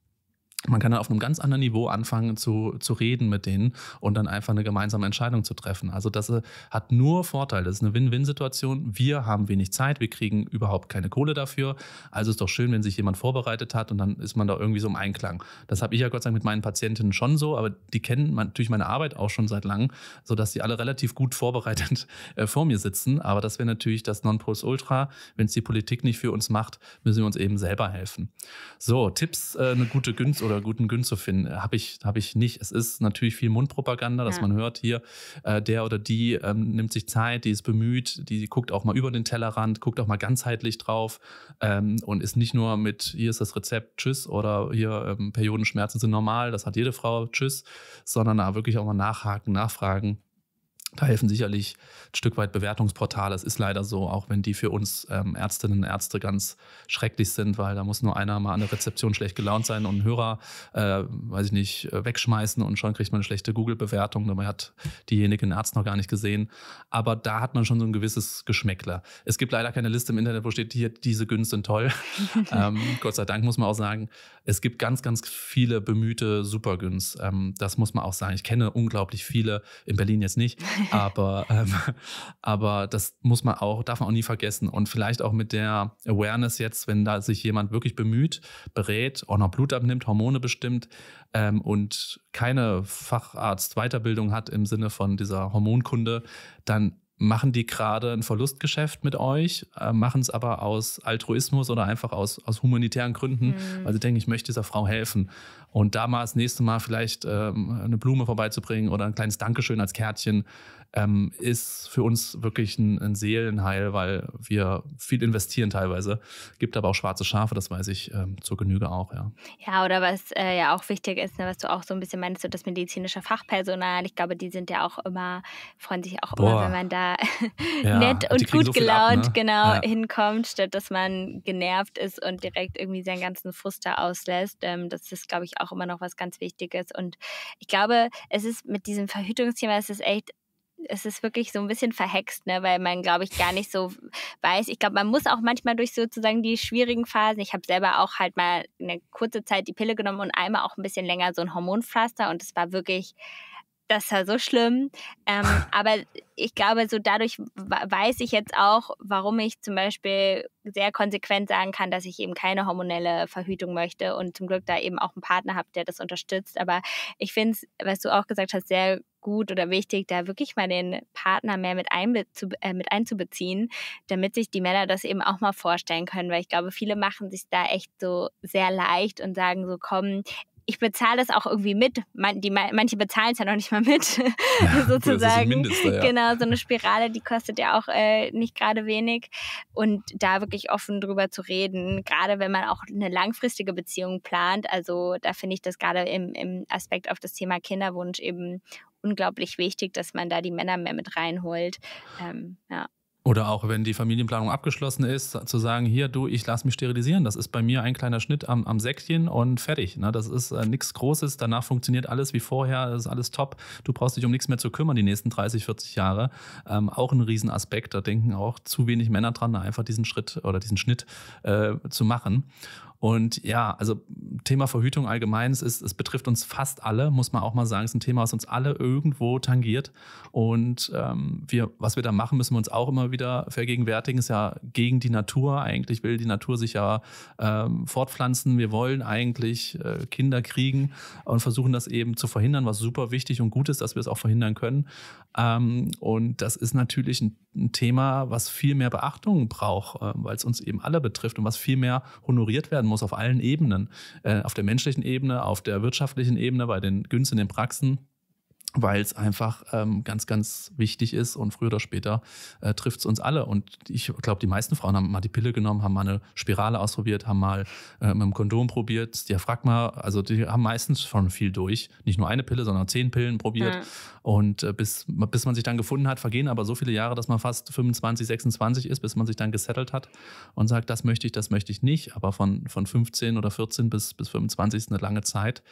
man kann dann auf einem ganz anderen Niveau anfangen zu, zu reden mit denen und dann einfach eine gemeinsame Entscheidung zu treffen. Also das äh, hat nur Vorteile. Das ist eine Win-Win-Situation. Wir haben wenig Zeit, wir kriegen überhaupt keine Kohle dafür. Also ist doch schön, wenn sich jemand vorbereitet hat und dann ist man da irgendwie so im Einklang. Das habe ich ja Gott sei Dank mit meinen Patientinnen schon so, aber die kennen natürlich meine Arbeit auch schon seit langem, sodass sie alle relativ gut vorbereitet äh, vor mir sitzen. Aber das wäre natürlich das non ultra Wenn es die Politik nicht für uns macht, müssen wir uns eben selber helfen. So, Tipps, äh, eine gute Günst oder guten Günst zu finden. Äh, Habe ich, hab ich nicht. Es ist natürlich viel Mundpropaganda, dass ja. man hört hier, äh, der oder die ähm, nimmt sich Zeit, die ist bemüht, die guckt auch mal über den Tellerrand, guckt auch mal ganzheitlich drauf ähm, und ist nicht nur mit, hier ist das Rezept, tschüss, oder hier ähm, Periodenschmerzen sind normal, das hat jede Frau, tschüss, sondern äh, wirklich auch mal nachhaken, nachfragen da helfen sicherlich ein Stück weit Bewertungsportale. Es ist leider so, auch wenn die für uns ähm, Ärztinnen und Ärzte ganz schrecklich sind, weil da muss nur einer mal an der Rezeption schlecht gelaunt sein und einen Hörer, äh, weiß ich nicht, äh, wegschmeißen und schon kriegt man eine schlechte Google-Bewertung. Dabei hat diejenige den Arzt noch gar nicht gesehen. Aber da hat man schon so ein gewisses Geschmäckler. Es gibt leider keine Liste im Internet, wo steht, hier, diese Güns sind toll. ähm, Gott sei Dank muss man auch sagen, es gibt ganz, ganz viele bemühte Supergüns. Ähm, das muss man auch sagen. Ich kenne unglaublich viele, in Berlin jetzt nicht aber, ähm, aber das muss man auch, darf man auch nie vergessen. Und vielleicht auch mit der Awareness jetzt, wenn da sich jemand wirklich bemüht, berät, auch noch Blut abnimmt, Hormone bestimmt ähm, und keine Facharzt-Weiterbildung hat im Sinne von dieser Hormonkunde, dann machen die gerade ein Verlustgeschäft mit euch, äh, machen es aber aus Altruismus oder einfach aus, aus humanitären Gründen, mhm. weil sie denken, ich möchte dieser Frau helfen. Und da mal das nächste Mal vielleicht ähm, eine Blume vorbeizubringen oder ein kleines Dankeschön als Kärtchen ähm, ist für uns wirklich ein, ein, Seelenheil, weil wir viel investieren teilweise. Gibt aber auch schwarze Schafe, das weiß ich ähm, zur Genüge auch, ja. Ja, oder was äh, ja auch wichtig ist, ne, was du auch so ein bisschen meinst, so das medizinische Fachpersonal, ich glaube, die sind ja auch immer, freuen sich auch Boah. immer, wenn man da ja, nett und gut so gelaunt ab, ne? genau ja. hinkommt, statt dass man genervt ist und direkt irgendwie seinen ganzen Fruster auslässt. Ähm, das ist, glaube ich, auch immer noch was ganz Wichtiges. Und ich glaube, es ist mit diesem Verhütungsthema, es ist echt es ist wirklich so ein bisschen verhext, ne, weil man, glaube ich, gar nicht so weiß. Ich glaube, man muss auch manchmal durch sozusagen die schwierigen Phasen. Ich habe selber auch halt mal eine kurze Zeit die Pille genommen und einmal auch ein bisschen länger so ein Hormonpflaster und es war wirklich das ist ja so schlimm. Ähm, aber ich glaube, so dadurch weiß ich jetzt auch, warum ich zum Beispiel sehr konsequent sagen kann, dass ich eben keine hormonelle Verhütung möchte und zum Glück da eben auch einen Partner habe, der das unterstützt. Aber ich finde es, was du auch gesagt hast, sehr gut oder wichtig, da wirklich mal den Partner mehr mit, einbe äh, mit einzubeziehen, damit sich die Männer das eben auch mal vorstellen können, weil ich glaube, viele machen sich da echt so sehr leicht und sagen so, komm, ich bezahle das auch irgendwie mit. Man, die, manche bezahlen es ja noch nicht mal mit, ja, sozusagen. Mindeste, ja. Genau, so eine Spirale, die kostet ja auch äh, nicht gerade wenig. Und da wirklich offen drüber zu reden, gerade wenn man auch eine langfristige Beziehung plant, also da finde ich das gerade im, im Aspekt auf das Thema Kinderwunsch eben unglaublich wichtig, dass man da die Männer mehr mit reinholt. Ähm, ja. Oder auch wenn die Familienplanung abgeschlossen ist, zu sagen, hier du, ich lass mich sterilisieren. Das ist bei mir ein kleiner Schnitt am, am Säckchen und fertig. Ne? Das ist äh, nichts Großes, danach funktioniert alles wie vorher, ist alles top. Du brauchst dich um nichts mehr zu kümmern die nächsten 30, 40 Jahre. Ähm, auch ein Riesenaspekt, da denken auch zu wenig Männer dran, einfach diesen Schritt oder diesen Schnitt äh, zu machen. Und ja, also Thema Verhütung allgemein, es, ist, es betrifft uns fast alle, muss man auch mal sagen. Es ist ein Thema, was uns alle irgendwo tangiert. Und ähm, wir, was wir da machen, müssen wir uns auch immer wieder vergegenwärtigen. Ist ja gegen die Natur. Eigentlich will die Natur sich ja ähm, fortpflanzen. Wir wollen eigentlich äh, Kinder kriegen und versuchen das eben zu verhindern, was super wichtig und gut ist, dass wir es auch verhindern können. Ähm, und das ist natürlich ein, ein, Thema, was viel mehr Beachtung braucht, äh, weil es uns eben alle betrifft und was viel mehr honoriert werden muss auf allen Ebenen, äh, auf der menschlichen Ebene, auf der wirtschaftlichen Ebene, bei den günstigen den Praxen weil es einfach ähm, ganz, ganz wichtig ist und früher oder später äh, trifft es uns alle. Und ich glaube, die meisten Frauen haben mal die Pille genommen, haben mal eine Spirale ausprobiert, haben mal äh, mit dem Kondom probiert, Diaphragma, also die haben meistens schon viel durch. Nicht nur eine Pille, sondern zehn Pillen probiert. Mhm. Und äh, bis, bis man sich dann gefunden hat, vergehen aber so viele Jahre, dass man fast 25, 26 ist, bis man sich dann gesettelt hat und sagt, das möchte ich, das möchte ich nicht. Aber von, von 15 oder 14 bis, bis 25 ist eine lange Zeit.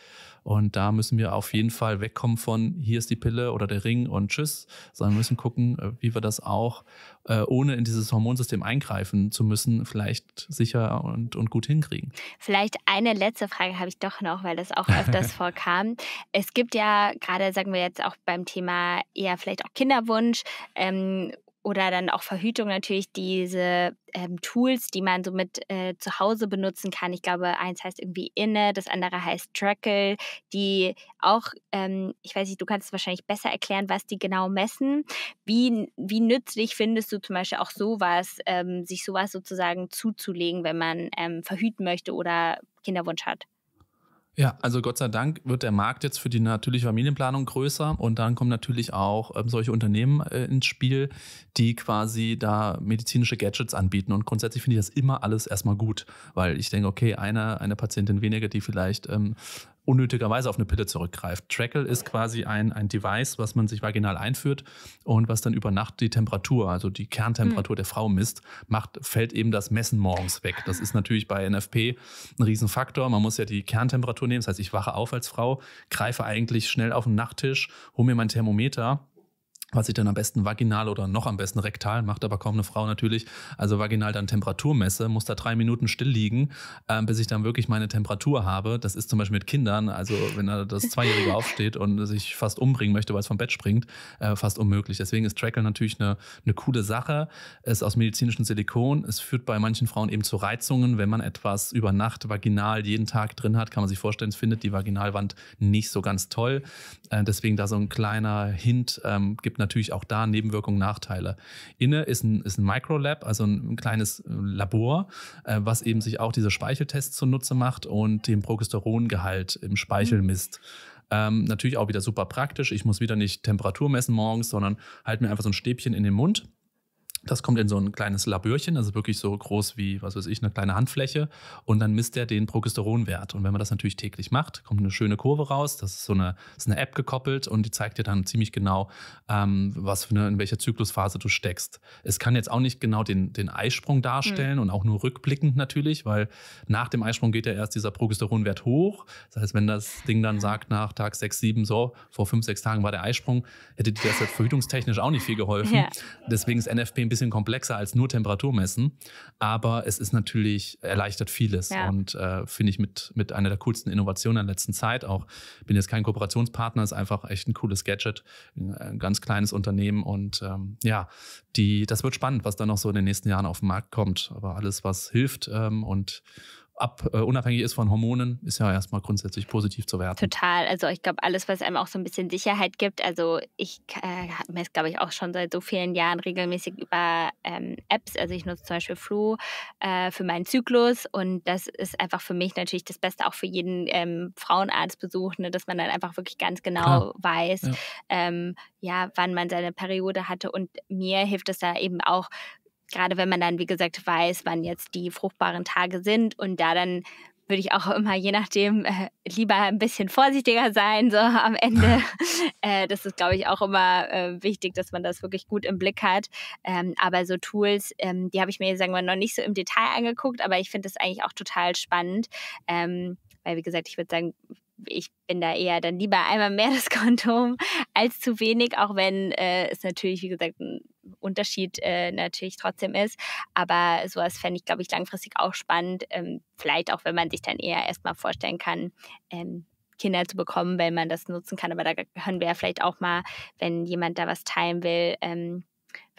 Und da müssen wir auf jeden Fall wegkommen von hier ist die Pille oder der Ring und tschüss, sondern wir müssen gucken, äh, wie wir das auch, äh, ohne in dieses Hormonsystem eingreifen zu müssen, vielleicht sicher und, und gut hinkriegen. Vielleicht eine letzte Frage habe ich doch noch, weil das auch öfters vorkam. Es gibt ja gerade, sagen wir jetzt auch beim Thema eher vielleicht auch Kinderwunsch, ähm, oder dann auch Verhütung natürlich diese ähm, Tools, die man so mit äh, zu Hause benutzen kann. Ich glaube, eins heißt irgendwie Inne, das andere heißt Trackle, die auch, ähm, ich weiß nicht, du kannst es wahrscheinlich besser erklären, was die genau messen. Wie, wie nützlich findest du zum Beispiel auch sowas, ähm, sich sowas sozusagen zuzulegen, wenn man ähm, verhüten möchte oder Kinderwunsch hat? Ja, also Gott sei Dank wird der Markt jetzt für die natürliche Familienplanung größer und dann kommen natürlich auch ähm, solche Unternehmen äh, ins Spiel, die quasi da medizinische Gadgets anbieten. Und grundsätzlich finde ich das immer alles erstmal gut, weil ich denke, okay, eine, eine Patientin weniger, die vielleicht ähm, unnötigerweise auf eine Pille zurückgreift. Trackle ist quasi ein, ein Device, was man sich vaginal einführt und was dann über Nacht die Temperatur, also die Kerntemperatur mhm. der Frau misst, macht, fällt eben das Messen morgens weg. Das ist natürlich bei NFP ein Riesenfaktor. Man muss ja die Kerntemperatur nehmen. Das heißt, ich wache auf als Frau, greife eigentlich schnell auf den Nachttisch, hole mir mein Thermometer was ich dann am besten vaginal oder noch am besten rektal macht, aber kaum eine Frau natürlich. Also vaginal dann Temperatur messe, muss da drei Minuten still liegen, äh, bis ich dann wirklich meine Temperatur habe. Das ist zum Beispiel mit Kindern, also wenn da das Zweijährige aufsteht und sich fast umbringen möchte, weil es vom Bett springt, äh, fast unmöglich. Deswegen ist Trackle natürlich eine, eine coole Sache. Es ist aus medizinischem Silikon. Es führt bei manchen Frauen eben zu Reizungen. Wenn man etwas über Nacht vaginal jeden Tag drin hat, kann man sich vorstellen, es findet die Vaginalwand nicht so ganz toll. Äh, deswegen da so ein kleiner Hint ähm, gibt gibt natürlich auch da Nebenwirkungen, Nachteile. Inne ist ein, ist ein Microlab, also ein kleines äh, Labor, äh, was eben sich auch diese Speicheltests zunutze macht und den Progesterongehalt im Speichel mhm. misst. Ähm, natürlich auch wieder super praktisch. Ich muss wieder nicht Temperatur messen morgens, sondern halte mir einfach so ein Stäbchen in den Mund das kommt in so ein kleines Labürchen, also wirklich so groß wie, was weiß ich, eine kleine Handfläche. Und dann misst er den Progesteronwert. Und wenn man das natürlich täglich macht, kommt eine schöne Kurve raus. Das ist so eine, ist eine App gekoppelt und die zeigt dir dann ziemlich genau, ähm, was für eine, in welcher Zyklusphase du steckst. Es kann jetzt auch nicht genau den, den Eisprung darstellen mhm. und auch nur rückblickend natürlich, weil nach dem Eisprung geht ja erst dieser Progesteronwert hoch. Das heißt, wenn das Ding dann sagt, nach Tag 6, 7, so, vor 5, 6 Tagen war der Eisprung, hätte dir das jetzt verhütungstechnisch auch nicht viel geholfen. Ja. Deswegen ist NFP ein bisschen bisschen komplexer als nur Temperatur messen, aber es ist natürlich erleichtert vieles ja. und äh, finde ich mit, mit einer der coolsten Innovationen der letzten Zeit auch. Bin jetzt kein Kooperationspartner, ist einfach echt ein cooles Gadget, ein äh, ganz kleines Unternehmen und ähm, ja, die, das wird spannend, was da noch so in den nächsten Jahren auf den Markt kommt. Aber alles, was hilft ähm, und ab, äh, unabhängig ist von Hormonen, ist ja erstmal grundsätzlich positiv zu werden. Total. Also ich glaube, alles, was einem auch so ein bisschen Sicherheit gibt. Also ich äh, habe mir es, glaube ich, auch schon seit so vielen Jahren regelmäßig über ähm, Apps. Also ich nutze zum Beispiel Flu äh, für meinen Zyklus und das ist einfach für mich natürlich das Beste, auch für jeden ähm, Frauenarztbesuch, ne, dass man dann einfach wirklich ganz genau Klar. weiß, ja. Ähm, ja, wann man seine Periode hatte. Und mir hilft es da eben auch gerade wenn man dann, wie gesagt, weiß, wann jetzt die fruchtbaren Tage sind und da dann würde ich auch immer je nachdem äh, lieber ein bisschen vorsichtiger sein, so am Ende. äh, das ist, glaube ich, auch immer äh, wichtig, dass man das wirklich gut im Blick hat. Ähm, aber so Tools, ähm, die habe ich mir, sagen wir, noch nicht so im Detail angeguckt, aber ich finde das eigentlich auch total spannend. Ähm, weil, wie gesagt, ich würde sagen, ich bin da eher dann lieber einmal mehr das Kondom als zu wenig, auch wenn äh, es natürlich, wie gesagt, ein Unterschied äh, natürlich trotzdem ist. Aber sowas fände ich, glaube ich, langfristig auch spannend. Ähm, vielleicht auch, wenn man sich dann eher erstmal vorstellen kann, ähm, Kinder zu bekommen, wenn man das nutzen kann. Aber da hören wir ja vielleicht auch mal, wenn jemand da was teilen will, ähm,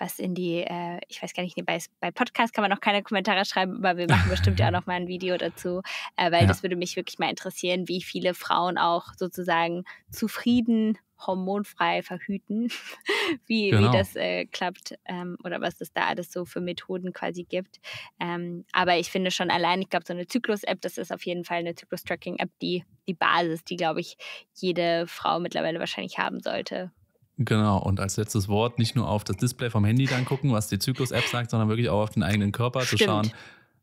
was in die, äh, ich weiß gar nicht, bei, bei Podcast kann man noch keine Kommentare schreiben, aber wir machen bestimmt ja auch noch mal ein Video dazu, äh, weil ja. das würde mich wirklich mal interessieren, wie viele Frauen auch sozusagen zufrieden hormonfrei verhüten, wie, genau. wie das äh, klappt ähm, oder was es da alles so für Methoden quasi gibt. Ähm, aber ich finde schon allein, ich glaube, so eine Zyklus-App, das ist auf jeden Fall eine Zyklus-Tracking-App, die die Basis, die, glaube ich, jede Frau mittlerweile wahrscheinlich haben sollte, Genau, und als letztes Wort nicht nur auf das Display vom Handy dann gucken, was die Zyklus-App sagt, sondern wirklich auch auf den eigenen Körper Stimmt. zu schauen.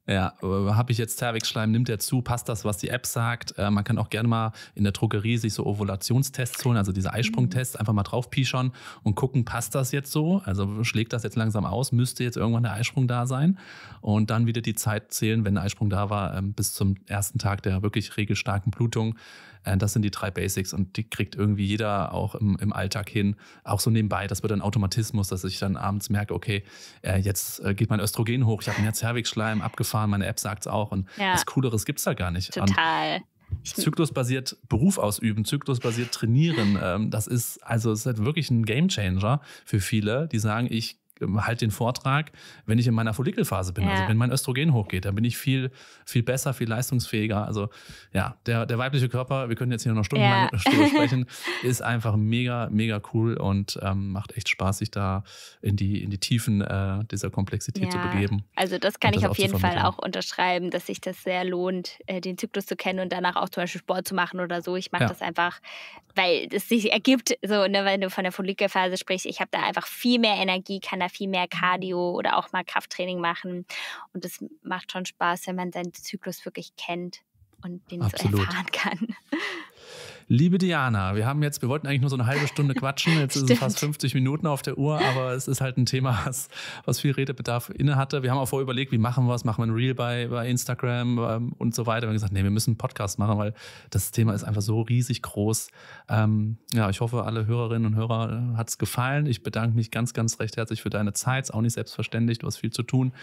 Ja, äh, habe ich jetzt cervix nimmt der zu, passt das, was die App sagt? Äh, man kann auch gerne mal in der Drogerie sich so Ovulationstests holen, also diese Eisprungtests, mhm. einfach mal drauf pischern und gucken, passt das jetzt so? Also schlägt das jetzt langsam aus? Müsste jetzt irgendwann der Eisprung da sein? Und dann wieder die Zeit zählen, wenn der Eisprung da war, ähm, bis zum ersten Tag der wirklich regelstarken Blutung. Äh, das sind die drei Basics und die kriegt irgendwie jeder auch im, im Alltag hin. Auch so nebenbei, das wird ein Automatismus, dass ich dann abends merke, okay, äh, jetzt äh, geht mein Östrogen hoch, ich habe mir Herzherwigschleim abgefahren, meine App sagt es auch und ja. was Cooleres gibt es da gar nicht. Total. Und Zyklusbasiert Beruf ausüben, zyklusbasiert trainieren, ähm, das ist also es ist halt wirklich ein Game Changer für viele, die sagen, ich halt den Vortrag, wenn ich in meiner Follikelphase bin, also ja. also wenn mein Östrogen hochgeht, dann bin ich viel, viel besser, viel leistungsfähiger. Also ja, der, der weibliche Körper, wir können jetzt hier noch stundenlang ja. sprechen, ist einfach mega, mega cool und ähm, macht echt Spaß, sich da in die, in die Tiefen äh, dieser Komplexität ja. zu begeben. Also das kann das ich auf jeden Fall auch unterschreiben, dass sich das sehr lohnt, äh, den Zyklus zu kennen und danach auch zum Beispiel Sport zu machen oder so. Ich mache das einfach, weil es sich ergibt, so, ne, wenn du von der Follikelphase sprichst, ich habe da einfach viel mehr Energie, kann da da viel mehr Cardio oder auch mal Krafttraining machen. Und es macht schon Spaß, wenn man seinen Zyklus wirklich kennt und den Absolut. so erfahren kann. Liebe Diana, wir haben jetzt, wir wollten eigentlich nur so eine halbe Stunde quatschen. Jetzt sind es fast 50 Minuten auf der Uhr, aber es ist halt ein Thema, was, was viel Redebedarf innehatte. Wir haben auch vorher überlegt, wie machen wir es? Machen wir ein Reel bei, bei Instagram ähm, und so weiter. Wir haben gesagt, nee, wir müssen einen Podcast machen, weil das Thema ist einfach so riesig groß. Ähm, ja, ich hoffe, alle Hörerinnen und Hörer äh, hat es gefallen. Ich bedanke mich ganz, ganz recht herzlich für deine Zeit. Ist auch nicht selbstverständlich. Du hast viel zu tun.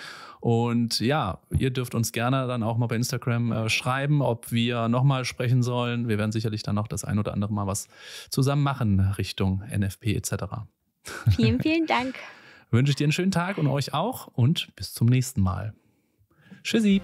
Und ja, ihr dürft uns gerne dann auch mal bei Instagram äh, schreiben, ob wir nochmal sprechen sollen. Wir werden sicherlich dann noch das ein oder andere Mal was zusammen machen Richtung NFP etc. Vielen, vielen Dank. Wünsche ich dir einen schönen Tag und euch auch und bis zum nächsten Mal. Tschüssi.